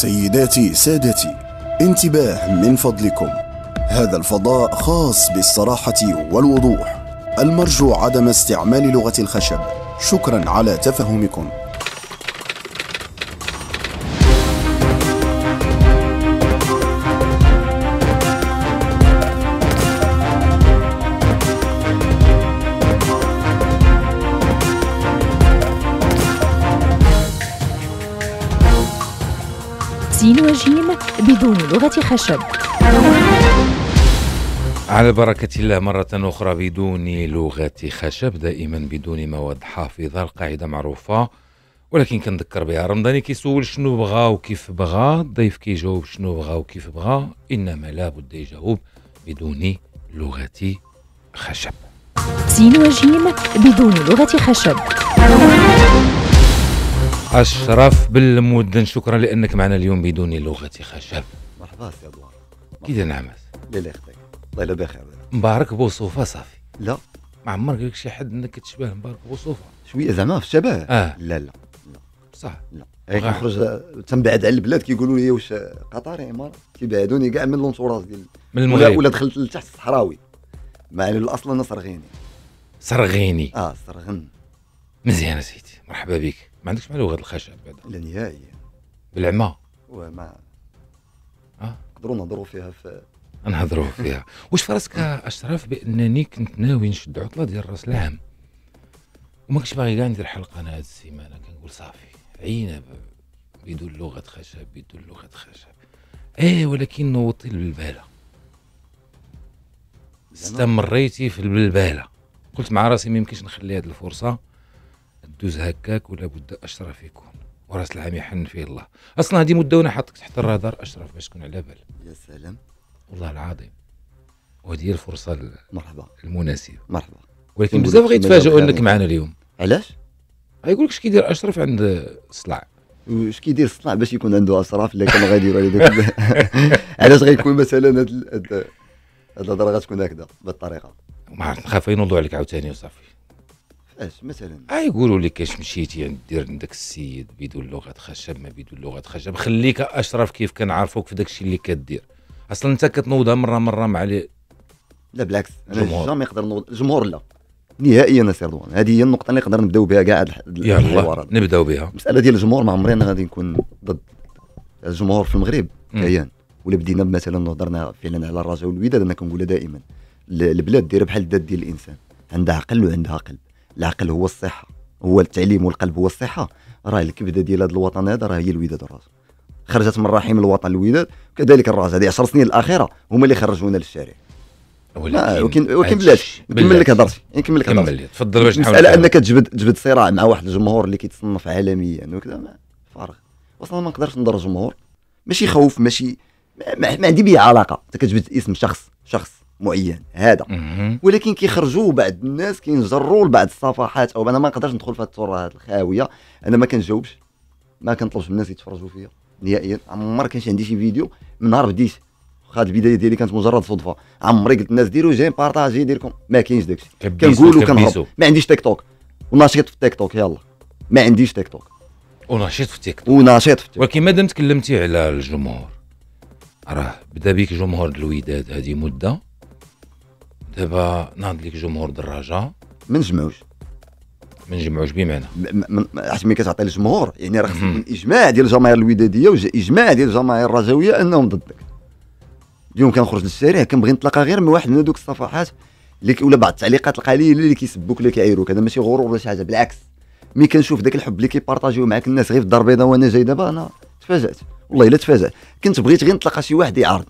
سيداتي سادتي انتباه من فضلكم هذا الفضاء خاص بالصراحة والوضوح المرجو عدم استعمال لغة الخشب شكرا على تفهمكم اللغة خشب على بركة الله مرة أخرى بدون لغة خشب دائما بدون مواد حافظة القاعدة معروفة ولكن كنذكر بها رمضاني كيسول شنو بغا وكيف بغا الضيف كيجاوب شنو بغا وكيف بغا إنما لا بد يجاوب بدون لغة خشب سين وجيم بدون لغة خشب أشرف بالمدن شكرا لأنك معنا اليوم بدون لغة خشب لحظات يا ابو كي داير نعمت لا لا خداك الله يلا بخير مبارك بوصوفه صافي لا ما عمرك قالك شي حد انك تشبه مبارك بوصوفه شويه زعما في الشباب اه لا لا صح لا غير كنخرج تنبعد على البلاد كيقولوا لي واش قطري امارات كيبعدوني كاع من لونتوراج ديال من المغرب ولا, دخلت لتحت الصحراوي مع الاصل انا صرغيني صرغيني اه صرغن مزيان سيدي مرحبا بك ما عندكش مع لغه الخشب بعدا لا نهائيا بالعمى وما نقدروا نهضروا فيها في نهضروا فيها واش فراسك اشرف بانني كنت ناوي نشد عطله ديال راس العام وما كنتش باغي كاع ندير حلقه انا هاد السيمانه كنقول صافي عينا بدون لغه خشب بدون لغه خشب ايه ولكن نوطي البلباله استمريتي في البلباله قلت مع راسي ما يمكنش نخلي هذه الفرصه دوز هكاك ولا بد اشرف يكون وراس العام يحن فيه الله اصلا هذه مده وانا حاطك تحت الرادار اشرف باش تكون على بال يا سلام والله العظيم وهذه هي الفرصه مرحبا المناسبه مرحبا ولكن بزاف غيتفاجئوا انك معنا اليوم علاش؟ غيقول لك اش كيدير اشرف عند الصلع واش كيدير الصنع باش يكون عنده اشرف اللي كان غادي يديروا علاش غيكون مثلا هاد الهضره غتكون هكذا بالطريقه ما عرفت نخاف ينوضوا عليك عاوتاني وصافي اش مثلا اي يقولوا لي كاش مشيتي دير عندك السيد بدون لغه خشب ما بدون لغه خشب خليك اشرف كيف كنعرفوك في داك الشيء اللي كدير اصلا انت كتنوضها مره مره مع لي لا بالعكس انا جامي يقدر نوض الجمهور لا نهائيا سير دوان هذه هي النقطه اللي نقدر نبداو بها كاع يلاه نبداو بها المساله ديال الجمهور ما عمرنا غادي نكون ضد الجمهور في المغرب كيان ولا بدينا مثلا نهضرنا فعلا على الرجاء والوداد انا كنقولها دائما البلاد دايره بحال الداد ديال الانسان عندها عقل وعندها قلب العقل هو الصحه هو التعليم والقلب هو الصحه راه الكبده ديال هذا الوطن هذا راه هي الوداد الراس خرجت من رحم الوطن الوداد كذلك الراجل هذه 10 سنين الاخيره هما اللي خرجونا للشارع ولكن ولكن بلاش نكمل لك هضرتي نكمل إيه، لك هضرتي تفضل باش نحاول على انك تجبد تجبد صراع مع واحد الجمهور اللي كيتصنف عالميا يعني وكذا فارغ اصلا ما نقدرش نضر الجمهور ماشي خوف ماشي ما, ما عندي به علاقه انت كتجبد اسم شخص شخص معين هذا ولكن كيخرجوا بعض الناس كينجروا لبعض الصفحات او انا ما نقدرش ندخل في هذه الخاويه انا ما كنجاوبش ما كنطلبش من الناس يتفرجوا فيا نهائيا عمر كانش عندي شي فيديو من نهار بديت واخا البدايه ديالي كانت مجرد صدفه عمري قلت للناس ديروا جاي بارطاجي ديركم ما كاينش داكشي كنقول وكنهضر ما عنديش تيك توك وناشط في التيك توك يلا ما عنديش تيك توك وناشط في التيك توك وناشط في توك ولكن مادام تكلمتي على الجمهور راه بدا بك جمهور الوداد هذه مده دابا ناض ليك جمهور دراجه ما نجمعوش ما نجمعوش بمعنى حيت ملي كتعطي الجمهور يعني راه خص اجماع ديال الجماهير الوداديه واجماع ديال الجماهير الرجويه انهم ضدك اليوم كنخرج للشارع كنبغي نتلاقى غير مع واحد من هذوك الصفحات اللي ولا بعض التعليقات القليله اللي كيسبوك ولا كيعيروك هذا ماشي غرور ولا شي حاجه بالعكس مي كنشوف ذاك الحب اللي كيبارطاجيو معاك الناس غير في الدار البيضاء وانا جاي دابا انا تفاجات والله الا تفاجات كنت بغيت غير نتلاقى شي واحد يعرض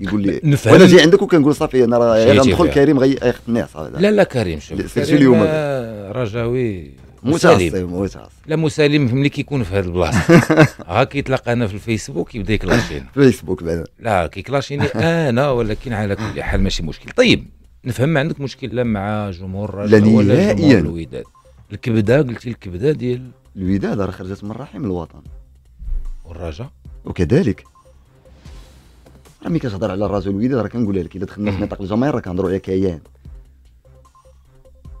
يقول لي نفهم وانا جاي عندك وكنقول صافي انا راه غندخل كريم غيقنع صافي لا لا كريم شوف كريم اليوم رجاوي متعصب متعصب لا مسالم ملي كيكون في هذه البلاصه ها كيتلاقانا في الفيسبوك يبدا يكلاشيني فيسبوك بعدا لا كيكلاشيني انا ولكن على كل حال ماشي مشكل طيب نفهم ما عندك مشكل لا مع جمهور الرجاء ولا مع الوداد الكبده قلتي الكبده ديال الوداد راه خرجت من رحم الوطن والرجاء وكذلك راه ملي كتهضر على الراجل الوليد راه كنقولها لك اذا دخلنا في نطاق الجماهير راه كنهضروا على كيان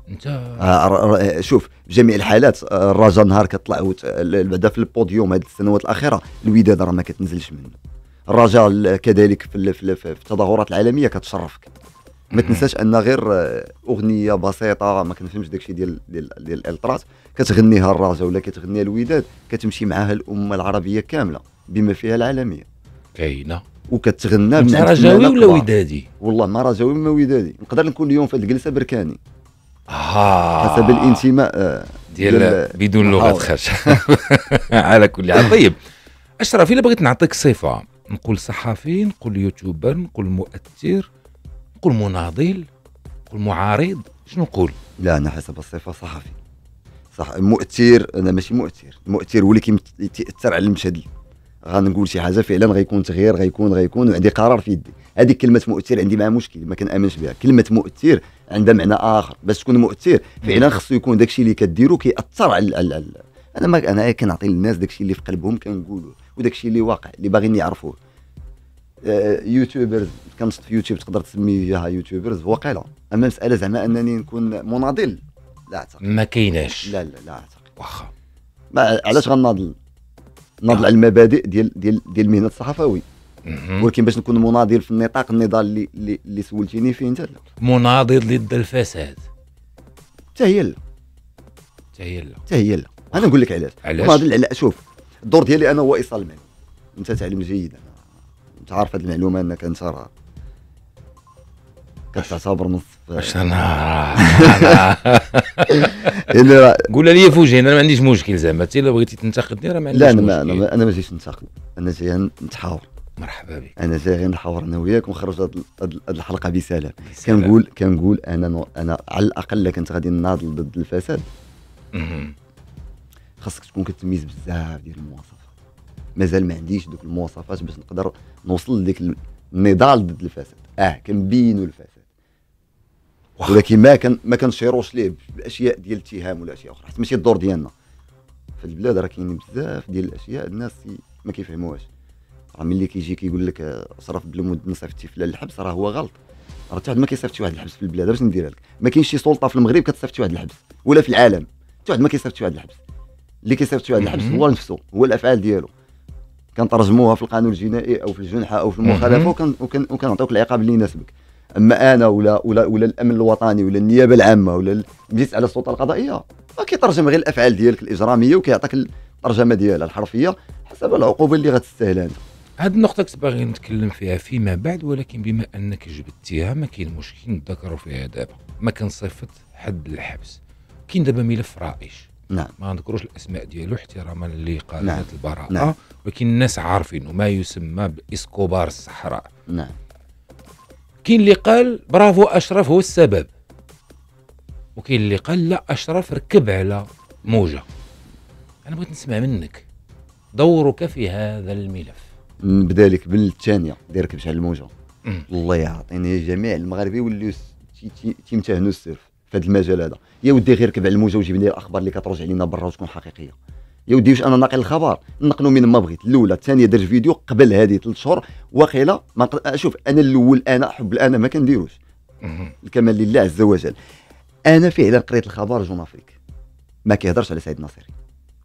انت آه، آه، آه، شوف شوف جميع الحالات الرجاء نهار كطلع بعدا في البوديوم هذه السنوات الاخيره الوداد راه ما كتنزلش منه الرجاء كذلك في, التظاهرات العالميه كتشرفك ما تنساش ان غير اغنيه بسيطه ما كنفهمش الشيء ديال ديال ديال الالتراس كتغنيها الرجاء ولا كتغنيها الوداد كتمشي معاها الامه العربيه كامله بما فيها العالميه كاينه وكتغنى انت رجاوي ولا ودادي؟ والله ما رجاوي ولا ودادي نقدر نكون اليوم في هذه الجلسه بركاني آه. حسب الانتماء آه، ديال, بدون لغه خشب على كل حال طيب اشرف الا بغيت نعطيك صفه نقول صحفي نقول يوتيوبر نقول مؤثر نقول مناضل نقول معارض شنو نقول؟ لا انا حسب الصفه صحفي صح مؤثر انا ماشي مؤثر المؤثر هو اللي كيتاثر على المشهد غنقول شي حاجه فعلا غيكون تغيير غيكون غيكون وعندي قرار في يدي هذه كلمه مؤثر عندي معها مشكل ما كنامنش بها كلمه مؤثر عندها معنى اخر باش تكون مؤثر فعلا خصو يكون داكشي اللي كديرو كيأثر على, على, على انا ما انا كنعطي للناس داكشي اللي في قلبهم كنقولوه وداكشي اللي واقع اللي باغيين يعرفوه آه، يوتيوبرز كنصط في يوتيوب تقدر تسميها يوتيوبرز واقيلا اما مساله زعما انني نكون مناضل لا اعتقد ما كايناش لا لا لا اعتقد واخا علاش غناضل نضل على آه. المبادئ ديال ديال ديال المهنه الصحفوي ولكن باش نكون مناضل في النطاق النضال اللي اللي, سولتيني فيه انت لا مناضل ضد الفساد حتى هي لا حتى هي لا حتى هي لا انا نقول لك علاش مناضل على شوف الدور ديالي انا هو ايصال المال انت تعلم جيدا انت عارف هذه المعلومه انك انت راه قطع صابر نص اش انا قول لي في انا ما عنديش مشكل زعما انت الا بغيتي تنتقدني راه ما عنديش لا انا ما انا, أنا ما جيتش ننتقد انا جاي نتحاور مرحبا بك انا جاي غير نحاور انا وياك ونخرج هاد الحلقه بسلام كنقول كنقول انا انا على الاقل كنت غادي نناضل ضد الفساد خاصك تكون كتميز بزاف ديال المواصفات مازال ما عنديش دوك المواصفات باش نقدر نوصل لديك النضال ضد الفساد اه كنبينوا الفساد ولكن ما كان ما كنشيروش ليه باشياء ديال الاتهام ولا اشياء اخرى حيت ماشي الدور ديالنا في البلاد راه كاينين بزاف ديال الاشياء الناس ما كيفهموهاش راه ملي كيجي كيقول لك آه، صرف بالمد نصيفطتي فلان الحبس راه هو غلط راه حتى واحد ما كيصيفطش واحد الحبس في البلاد باش ندير لك ما كاينش شي سلطه في المغرب كتصيفط واحد الحبس ولا في العالم حتى واحد ما كيصيفطش واحد الحبس اللي كيصيفط واحد الحبس هو نفسه هو الافعال ديالو كنترجموها في القانون الجنائي او في الجنحه او في المخالفه وكنعطيوك العقاب اللي يناسبك اما انا ولا ولا ولا الامن الوطني ولا النيابه العامه ولا مجلس على السلطه القضائيه راه كيترجم غير الافعال ديالك الاجراميه وكيعطيك الترجمه ديالها الحرفيه حسب العقوبه اللي غتستاهل هذه النقطة كنت باغي نتكلم فيها فيما بعد ولكن بما انك جبدتيها ما كاين مشكل نتذكروا فيها دابا ما كان حد للحبس كاين دابا ملف رائج نعم ما نذكروش الاسماء ديالو احتراما لقانون نعم. البراءه نعم. ولكن الناس عارفين ما يسمى باسكوبار الصحراء نعم كاين اللي قال برافو اشرف هو السبب وكاين اللي قال لا اشرف ركب على موجه انا بغيت نسمع منك دورك في هذا الملف بذلك بالثانيه من الثانيه كبش على الموجه الله يعطيني جميع المغاربه يوليو تيمتهنوا السيرف في هذا المجال هذا يا ودي غير ركب على الموجه وجيب لي الاخبار اللي كترجع لنا برا وتكون حقيقيه يا ودي واش انا ناقل الخبر نقلو من ما بغيت الاولى الثانيه درت فيديو قبل هذه ثلاث شهور واقيلا أه، شوف انا الاول انا حب الانا ما كنديروش الكمال لله عز وجل انا فعلا قريت الخبر جون افريك ما كيهضرش على سعيد ناصري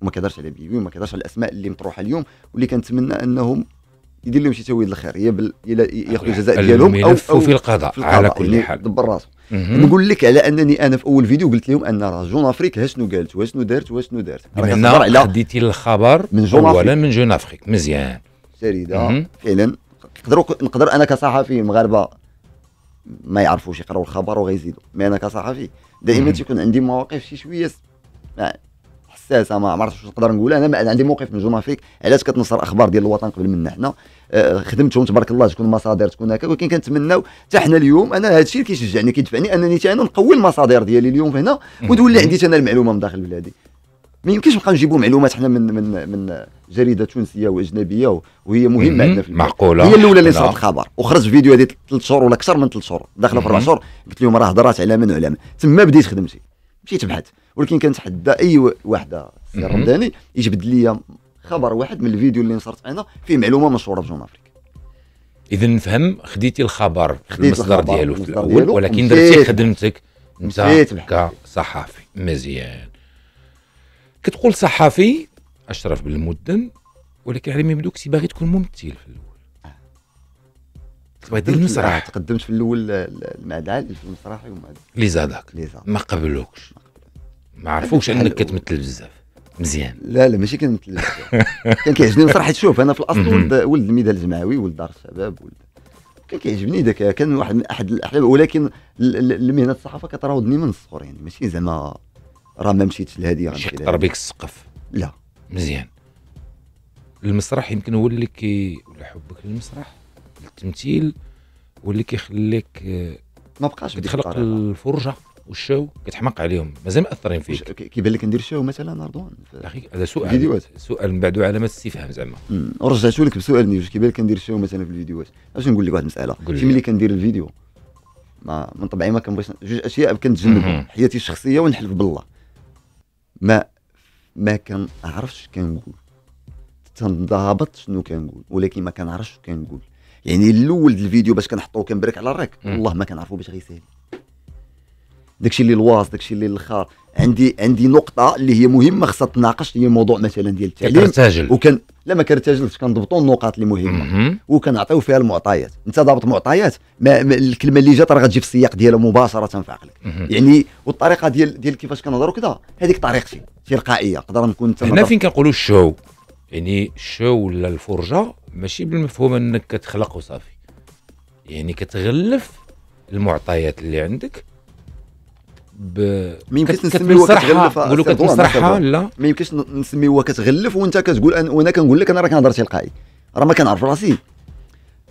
وما كيهضرش على بيبي وما كيهضرش على الاسماء اللي مطروحه اليوم واللي كنتمنى انهم يدير لهم شي تسويد الخير يا بل... ياخذ الجزاء ديالهم او, أو في, القضاء في القضاء على كل يعني حال دبر راسه نقول لك على انني انا في اول فيديو قلت لهم ان راه جون افريك ها شنو قالت واشنو دارت واشنو دارت انا خديتي الخبر من جون اولا من جون افريك مزيان جريده فعلا نقدر نقدر انا كصحفي مغاربه ما يعرفوش يقراو الخبر وغيزيدوا مي انا كصحفي دائما تيكون عندي مواقف شي شويه حساسه ما عرفتش واش نقدر نقول انا ما عندي موقف من جومافيك علاش كتنشر اخبار ديال الوطن قبل منا حنا آه، آه، خدمتهم تبارك الله تكون مصادر تكون هكا ولكن كنتمناو حتى حنا اليوم انا هذا الشيء اللي كيشجعني كيدفعني انني انا نقوي المصادر ديالي اليوم هنا وتولي عندي انا المعلومه من داخل بلادي ما يمكنش نبقاو نجيبوا معلومات حنا من من من جريده تونسيه واجنبيه وهي مهمه عندنا في معقوله هي الاولى اللي صارت الخبر وخرج فيديو هذه ثلاث شهور ولا اكثر من ثلاث شهور داخله في اربع شهور قلت لهم راه هضرات على من وعلى من تما بديت خدمتي مشيت بحث ولكن كنتحدى اي وحده السي الرمداني يجبد لي خبر واحد من الفيديو اللي نشرت انا فيه معلومه مشهوره في جون افريك اذا نفهم خديتي الخبر في المصدر ديالو في الاول ولكن درتي خدمتك انت كصحفي مزيان كتقول صحفي اشرف بالمدن ولكن على ما يبدو كنتي باغي تكون ممثل في الاول آه. باغي دير المسرح تقدمت في الاول المدعى في المسرح لي زادك ما قبلوكش ما عرفوش انك كتمثل بزاف مزيان لا لا ماشي كنمثل كان كيعجبني بصراحه شوف انا في الاصل ولد ولد الميدان الجمعوي ولد دار الشباب ولد كان كيعجبني ذاك كان واحد من احد الاحلام ولكن المهنه الصحافه كتراودني من الصغر يعني ماشي زعما راه ما مشيتش لهذه غنمشي بك السقف لا مزيان المسرح يمكن هو اللي كي ولا حبك للمسرح التمثيل اللي كيخليك آه، ما بقاش كتخلق الفرجه والشو كتحمق عليهم مازال مأثرين فيك كيبان لك ندير شو مثلا اردوان اخي هذا سؤال فيديوهات. سؤال من بعده علامه استفهام زعما رجعت لك بسؤال نيوز كيبان لك ندير شو مثلا في الفيديوهات اش نقول لك واحد المساله شي ملي كندير الفيديو ما من طبعي ما كنبغيش جوج اشياء كنتجنب حياتي الشخصيه ونحلف بالله ما ما كنعرفش كنقول تنضابط شنو كنقول ولكن ما كنعرفش كنقول يعني الاول الفيديو باش كنحطوه كنبرك على الراك والله ما كنعرفو باش غيسالي داكشي اللي الواز داكشي اللي الاخر عندي عندي نقطه اللي هي مهمه خصها تناقش هي موضوع مثلا ديال التعليم كرتاجل. وكان لا ما كرتاجلش كنضبطوا النقاط اللي مهمه وكنعطيو فيها المعطيات انت ضابط معطيات ما الكلمه اللي جات راه غتجي في السياق ديالها مباشره في عقلك يعني والطريقه ديال ديال كيفاش كنهضروا كذا هذيك طريقتي تلقائيه نقدر نكون هنا فين كنقولوا الشو يعني الشو ولا الفرجه ماشي بالمفهوم انك كتخلق وصافي يعني كتغلف المعطيات اللي عندك ب ما يمكنش نسميوها كتغلف نقولوا لا ما يمكنش نسميوها كتغلف وانت كتقول أن... وانا كنقول لك انا راه كنهضر تلقائي راه ما كنعرف راسي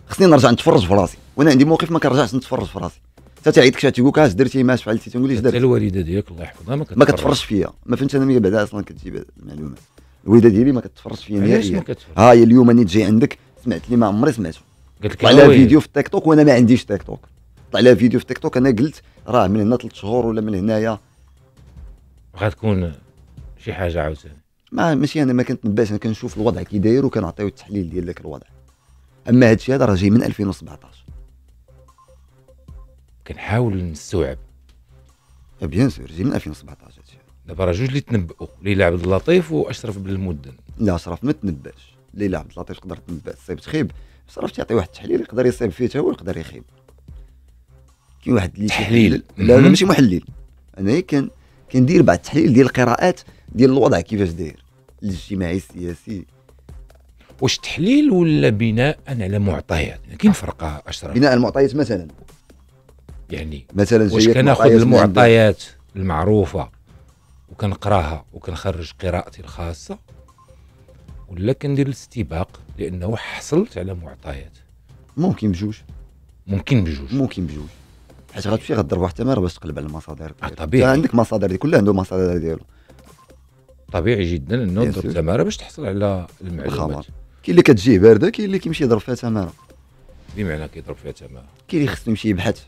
خصني نرجع نتفرج في راسي وانا عندي موقف ما كنرجعش نتفرج في راسي حتى تعيد آه، شي تيقول كاش درتي ما فعلتي تنقول اش درت الوالده ديالك الله يحفظها ما كتفرج. ما كتفرجش فيا ما فهمتش انا من بعدها اصلا كتجيب المعلومات الوالده ديالي ما كتفرجش فيا نهائيا ها هي اليوم انا جاي عندك سمعت لي ما عمري سمعته قالت لك على فيديو في التيك توك وانا ما عنديش تيك توك حط عليها فيديو في تيك توك انا قلت راه من هنا ثلاث شهور ولا من هنايا غتكون شي حاجه عاوتاني ما ماشي انا ما كنتنباش انا كنشوف الوضع كي داير وكنعطيو التحليل ديال ذاك الوضع اما هادشي هذا راه جاي من 2017 كنحاول نستوعب آه، بيان سور جاي من 2017 هادشي دابا راه جوج اللي تنبؤوا ليلى عبد اللطيف واشرف بن المدن لا اشرف ما تنباش ليلى عبد اللطيف تقدر تنبا تصيب تخيب اشرف تيعطي واحد التحليل يقدر يصيب فيه تا هو يقدر يخيب كاين واحد التحليل لا لا ماشي محلل انايا كان كندير بعض التحليل ديال القراءات ديال الوضع كيفاش داير الاجتماعي السياسي واش تحليل ولا بناء على معطيات كاين فرقه اشرف بناء المعطيات مثلا يعني مثلا واش كناخذ المعطيات المعروفه وكنقراها وكنخرج قراءتي الخاصه ولا كندير الاستباق لانه حصلت على معطيات ممكن بجوج ممكن بجوج ممكن بجوج حيت غتمشي غضرب واحد الثمره باش تقلب على المصادر ديالو آه، طبيعي عندك مصادر دي كلها عنده مصادر ديالو طبيعي جدا انه تضرب الثمره باش تحصل على المعلومات كاين اللي كتجيه بارده كاين اللي كيمشي يضرب فيها تماره بمعنى كيضرب فيها تماره كاين اللي خصو يمشي يبحث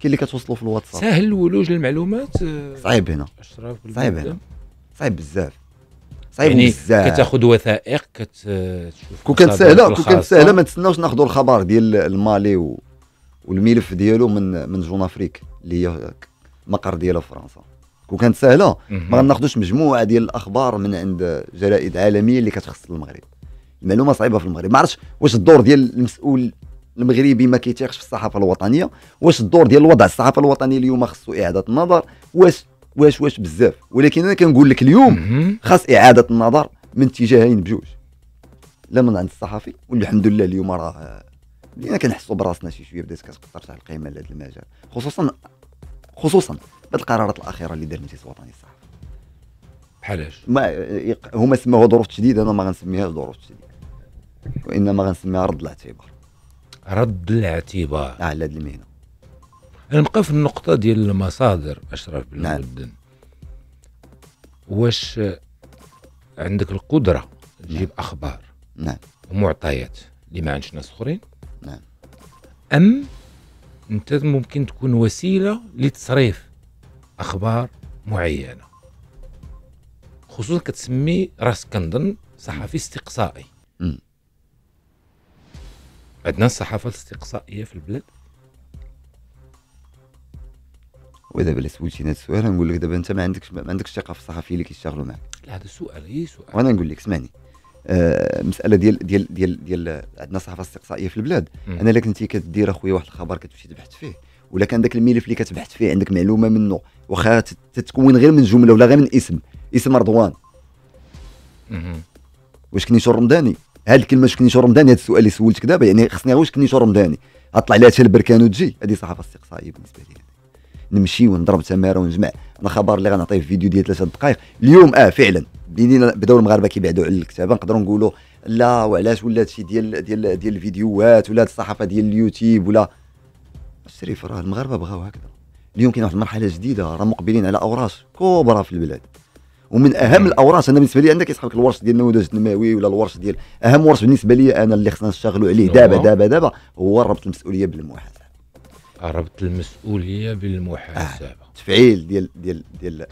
كاين اللي كتوصلوا في الواتساب ساهل الولوج للمعلومات آه، صعيب هنا صعيب هنا صعيب بزاف صعيب يعني بزاف كتاخذ وثائق كتشوف آه، كون كانت سهله كون كانت سهله ما نتسناوش ناخذوا الخبر ديال المالي و والملف ديالو من من جون افريك اللي هي مقر ديالها فرنسا كون كانت سهله ما غناخذوش مجموعه ديال الاخبار من عند جرائد عالميه اللي كتخص المغرب المعلومه صعيبه في المغرب ما عرفتش واش الدور ديال المسؤول المغربي ما كيتيقش في الصحافه الوطنيه واش الدور ديال الوضع الصحافه الوطنيه اليوم خصو اعاده النظر واش واش واش بزاف ولكن انا كنقول لك اليوم خاص اعاده النظر من اتجاهين بجوج لا من عند الصحفي والحمد لله اليوم راه بدينا كنحسوا براسنا شي شويه بدات كتقطر تاع القيمه لهذا المجال خصوصا خصوصا بهاد القرارات الاخيره اللي دار المجلس الوطني الصحفي بحالاش ما هما سموها ظروف تشديد انا ما غنسميهاش ظروف تشديد وانما غنسميها رد الاعتبار رد الاعتبار آه، على هذه المهنه نبقى في النقطة ديال المصادر أشرف بن نعم. مدن واش عندك القدرة تجيب نعم. أخبار نعم ومعطيات اللي ما عندش ناس أخرين نعم أم أنت ممكن تكون وسيلة لتصريف أخبار معينة خصوصا كتسمي راسك كنظن صحفي استقصائي عندنا الصحافة الاستقصائية في البلاد ودابا الا سولتينا هذا السؤال نقول لك دابا انت ما عندكش ما عندكش ثقه في الصحفيين اللي كيشتغلوا معك لا هذا سؤال اي سؤال وانا نقول لك اسمعني آه، مساله ديال ديال ديال ديال عندنا صحافه استقصائيه في البلاد انا لك انت كدير اخويا واحد الخبر كتمشي تبحث فيه ولا كان ذاك الملف اللي كتبحث فيه عندك معلومه منه واخا تتكون غير من جمله ولا غير من اسم اسم رضوان واش كنيشو رمضاني هاد الكلمه واش كنيشو رمضاني هاد السؤال اللي سولتك دابا يعني خصني واش كنيشو رمضاني اطلع لها تا البركان وتجي هذه صحافه استقصائيه بالنسبه لي نمشي ونضرب تماره ونجمع الخبر اللي غنعطيه في فيديو ديال ثلاثه دقائق اليوم اه فعلا بدينا بداو المغاربه كيبعدوا على الكتابه نقدروا نقولوا لا وعلاش ولا هادشي ديال ديال ديال الفيديوهات ولا الصحافه ديال اليوتيوب ولا الشريف راه المغاربه بغاو هكذا اليوم كاين واحد المرحله جديده راه مقبلين على اوراس كبرى في البلاد ومن اهم الاوراس انا بالنسبه لي عندك انا لك الورش ديال النموذج التنموي ولا الورش ديال اهم ورش بالنسبه لي انا اللي خصنا نشتغلوا عليه دابا دابا دابا هو ربط المسؤوليه بالموحد ربط المسؤوليه بالمحاسبه آه. تفعيل ديال ديال ديال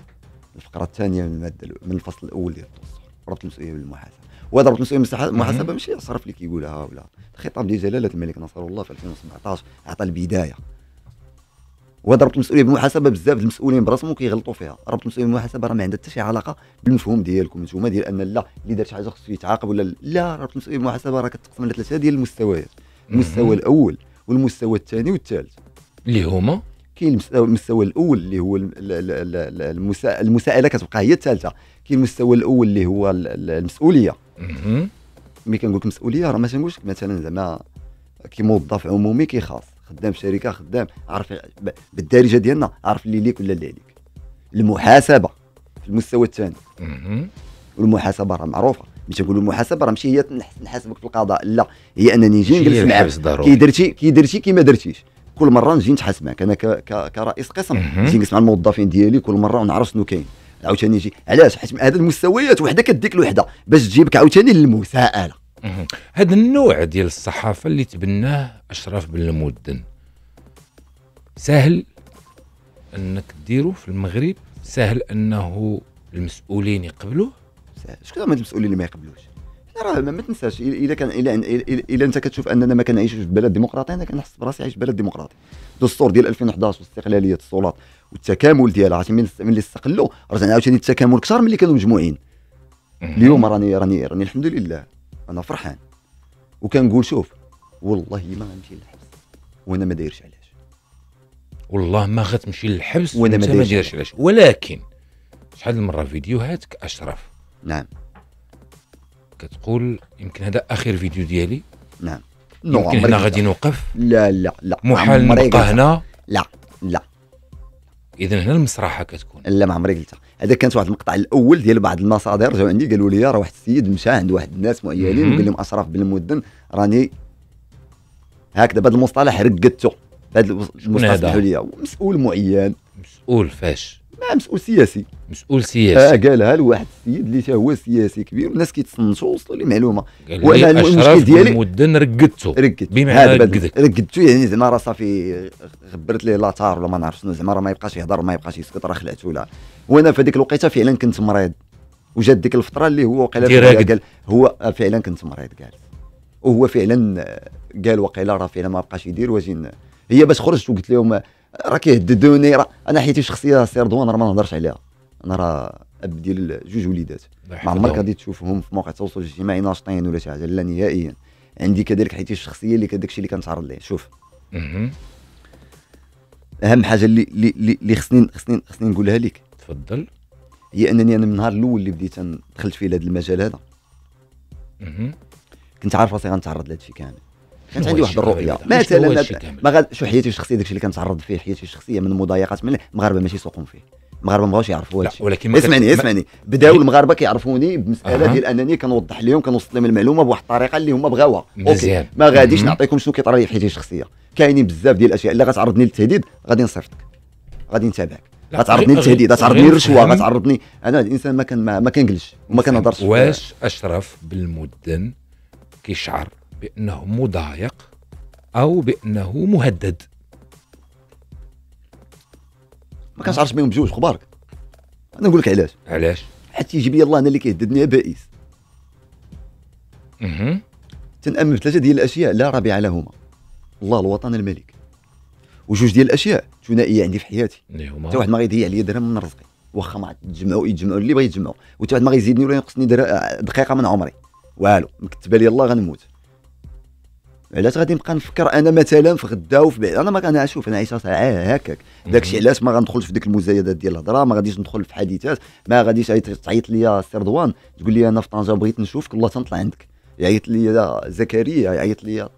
الفقره الثانيه من الماده من الفصل الاول ديال التوصيل ربط المسؤوليه بالمحاسبه وهذا ربط المسؤوليه بالمحاسبه ماشي الصرف اللي كيقولها ولا الخطاب ديال جلاله الملك نصر الله في 2017 عطى البدايه وهذا ربط المسؤوليه بالمحاسبه بزاف المسؤولين براسهم كيغلطوا فيها ربط المسؤوليه بالمحاسبه راه ما عندها حتى شي علاقه بالمفهوم ديالكم انتم ديال ان لا اللي دار شي حاجه خصو يتعاقب ولا لا ربط المسؤوليه بالمحاسبه راه كتقسم على ثلاثه ديال المستويات المستوى الاول والمستوى الثاني والثالث اللي هما كاين المستوى الاول اللي هو المساءله كتبقى هي الثالثه كاين المستوى الاول اللي هو المسؤوليه ملي كنقول لك مسؤوليه راه ما تنقولش مثلا زعما كموظف عمومي كي خاص خدام في شركه خدام عارف بالدارجه ديالنا عارف اللي ليك ولا اللي عليك المحاسبه في المستوى الثاني والمحاسبه راه معروفه ملي تنقولوا المحاسبه راه ماشي هي نحاسبك في القضاء لا هي انني نجي نجلس معاك كي درتي كي درتي كي ما درتيش كل مره نجي نتحاسب معك انا كرئيس قسم نجي نسمع الموظفين ديالي كل مره ونعرف شنو كاين عاوتاني نجي علاش حيت هذا المستويات وحده كديك الوحده باش تجيبك عاوتاني للمساءله هذا النوع ديال الصحافه اللي تبناه اشرف بن المدن سهل انك ديرو في المغرب سهل انه المسؤولين يقبلوه شكون هما المسؤولين اللي ما يقبلوش راه ما تنساش الا كان الا الا انت كتشوف اننا ما كنعيشوش في بلد ديمقراطي انا كنحس براسي عايش في بلد ديمقراطي الدستور ديال 2011 واستقلاليه السلطات والتكامل ديالها عرفتي ملي استقلوا رجعنا عاوتاني التكامل اكثر ملي كانوا مجموعين اليوم راني راني راني الحمد لله انا فرحان وكنقول شوف والله ما غنمشي للحبس وانا ما دايرش علاش والله ما غتمشي للحبس وانا ما دايرش علاش ولكن شحال من مره فيديوهاتك اشرف نعم كتقول يمكن هذا اخر فيديو ديالي نعم يمكن هنا غادي نوقف لا لا لا محال نبقى هنا لا لا اذا هنا المسرحه كتكون لا ما عمري قلتها هذا كانت واحد المقطع الاول ديال بعض المصادر جاو عندي قالوا لي راه واحد السيد مشى عند واحد الناس معينين وقال لهم اشرف بن المدن راني هكذا بهذا المصطلح رقدته بهذا المصطلح مسؤول معين مسؤول فاش ما نعم، مسؤول سياسي مسؤول سياسي اه قالها لواحد السيد اللي هو سياسي كبير والناس كيتصنتوا وصلوا لي معلومه وانا المشكل ديالي مدن رقدته رقدت بمعنى رقدت رقدته يعني زعما راه صافي غبرت ليه لاتار ولا ما نعرف شنو زعما راه ما يبقاش يهضر ما يبقاش يسكت راه خلعته ولا وانا في هذيك الوقيته فعلا كنت مريض وجات ديك الفتره اللي هو وقيلا قال هو فعلا كنت مريض قال وهو فعلا قال وقيلا راه فعلا ما بقاش يدير واجي هي باش خرجت وقلت لهم راه كيهددوني را انا حياتي الشخصيه سي رضوان راه ما نهضرش عليها انا راه اب ديال جوج وليدات ما عمرك غادي تشوفهم في مواقع التواصل الاجتماعي ناشطين ولا شي حاجه لا نهائيا عندي كذلك حياتي الشخصيه اللي كداك الشيء اللي كنتعرض ليه شوف اهم حاجه اللي اللي اللي خصني خصني خصني نقولها لك تفضل هي انني انا من النهار الاول اللي بديت دخلت في هذا المجال هذا كنت عارف راسي غنتعرض لهذا الشيء كامل كانت عندي واحد الرؤيه مثلا ما شو حياتي الشخصيه داكشي اللي كنتعرض فيه حياتي الشخصيه من مضايقات من المغاربه ماشي سوقهم فيه المغاربه ما بغاوش يعرفوا هادشي ولكن اسمعني ما... اسمعني بداو المغاربه كيعرفوني بمساله أه. ديال انني كنوضح لهم كنوصل لهم المعلومه بواحد الطريقه اللي هما بغاوها اوكي ما غاديش نعطيكم شنو كيطرى لي في حياتي الشخصيه كاينين بزاف ديال الاشياء اللي غتعرضني للتهديد غادي نصيفطك غادي نتابعك غتعرضني للتهديد غتعرضني للرشوه غتعرضني انا الانسان ما كان ما, ما كنجلش وما كنهضرش واش اشرف بالمدن كيشعر بأنه مضايق أو بأنه مهدد ما كنتعرفش بيهم بجوج خبارك انا نقول لك علاش علاش حتى يجي بي الله انا اللي كيهددني بائس اها تنامن بثلاثه ديال الاشياء لا رابعه لهما الله الوطن الملك وجوج ديال الاشياء ثنائيه عندي في حياتي حتى واحد ما غيضيع عليا درهم من رزقي واخا ما تجمعوا يتجمعوا اللي بغا يتجمعوا وحتى واحد ما غيزيدني ولا ينقصني دقيقه من عمري والو مكتبه لي الله غنموت علاش غادي نبقى نفكر انا مثلا في غدا وفي بعيد انا ما كان اشوف انا عايش صعيبه هكاك داكشي علاش ما غندخلش في ديك المزايدات ديال الهضره ما غاديش ندخل في حديثات ما غاديش تعيط ليا سي رضوان تقول لي انا في طنجه بغيت نشوفك الله تنطلع عندك يعيط لي زكريا يعيط لي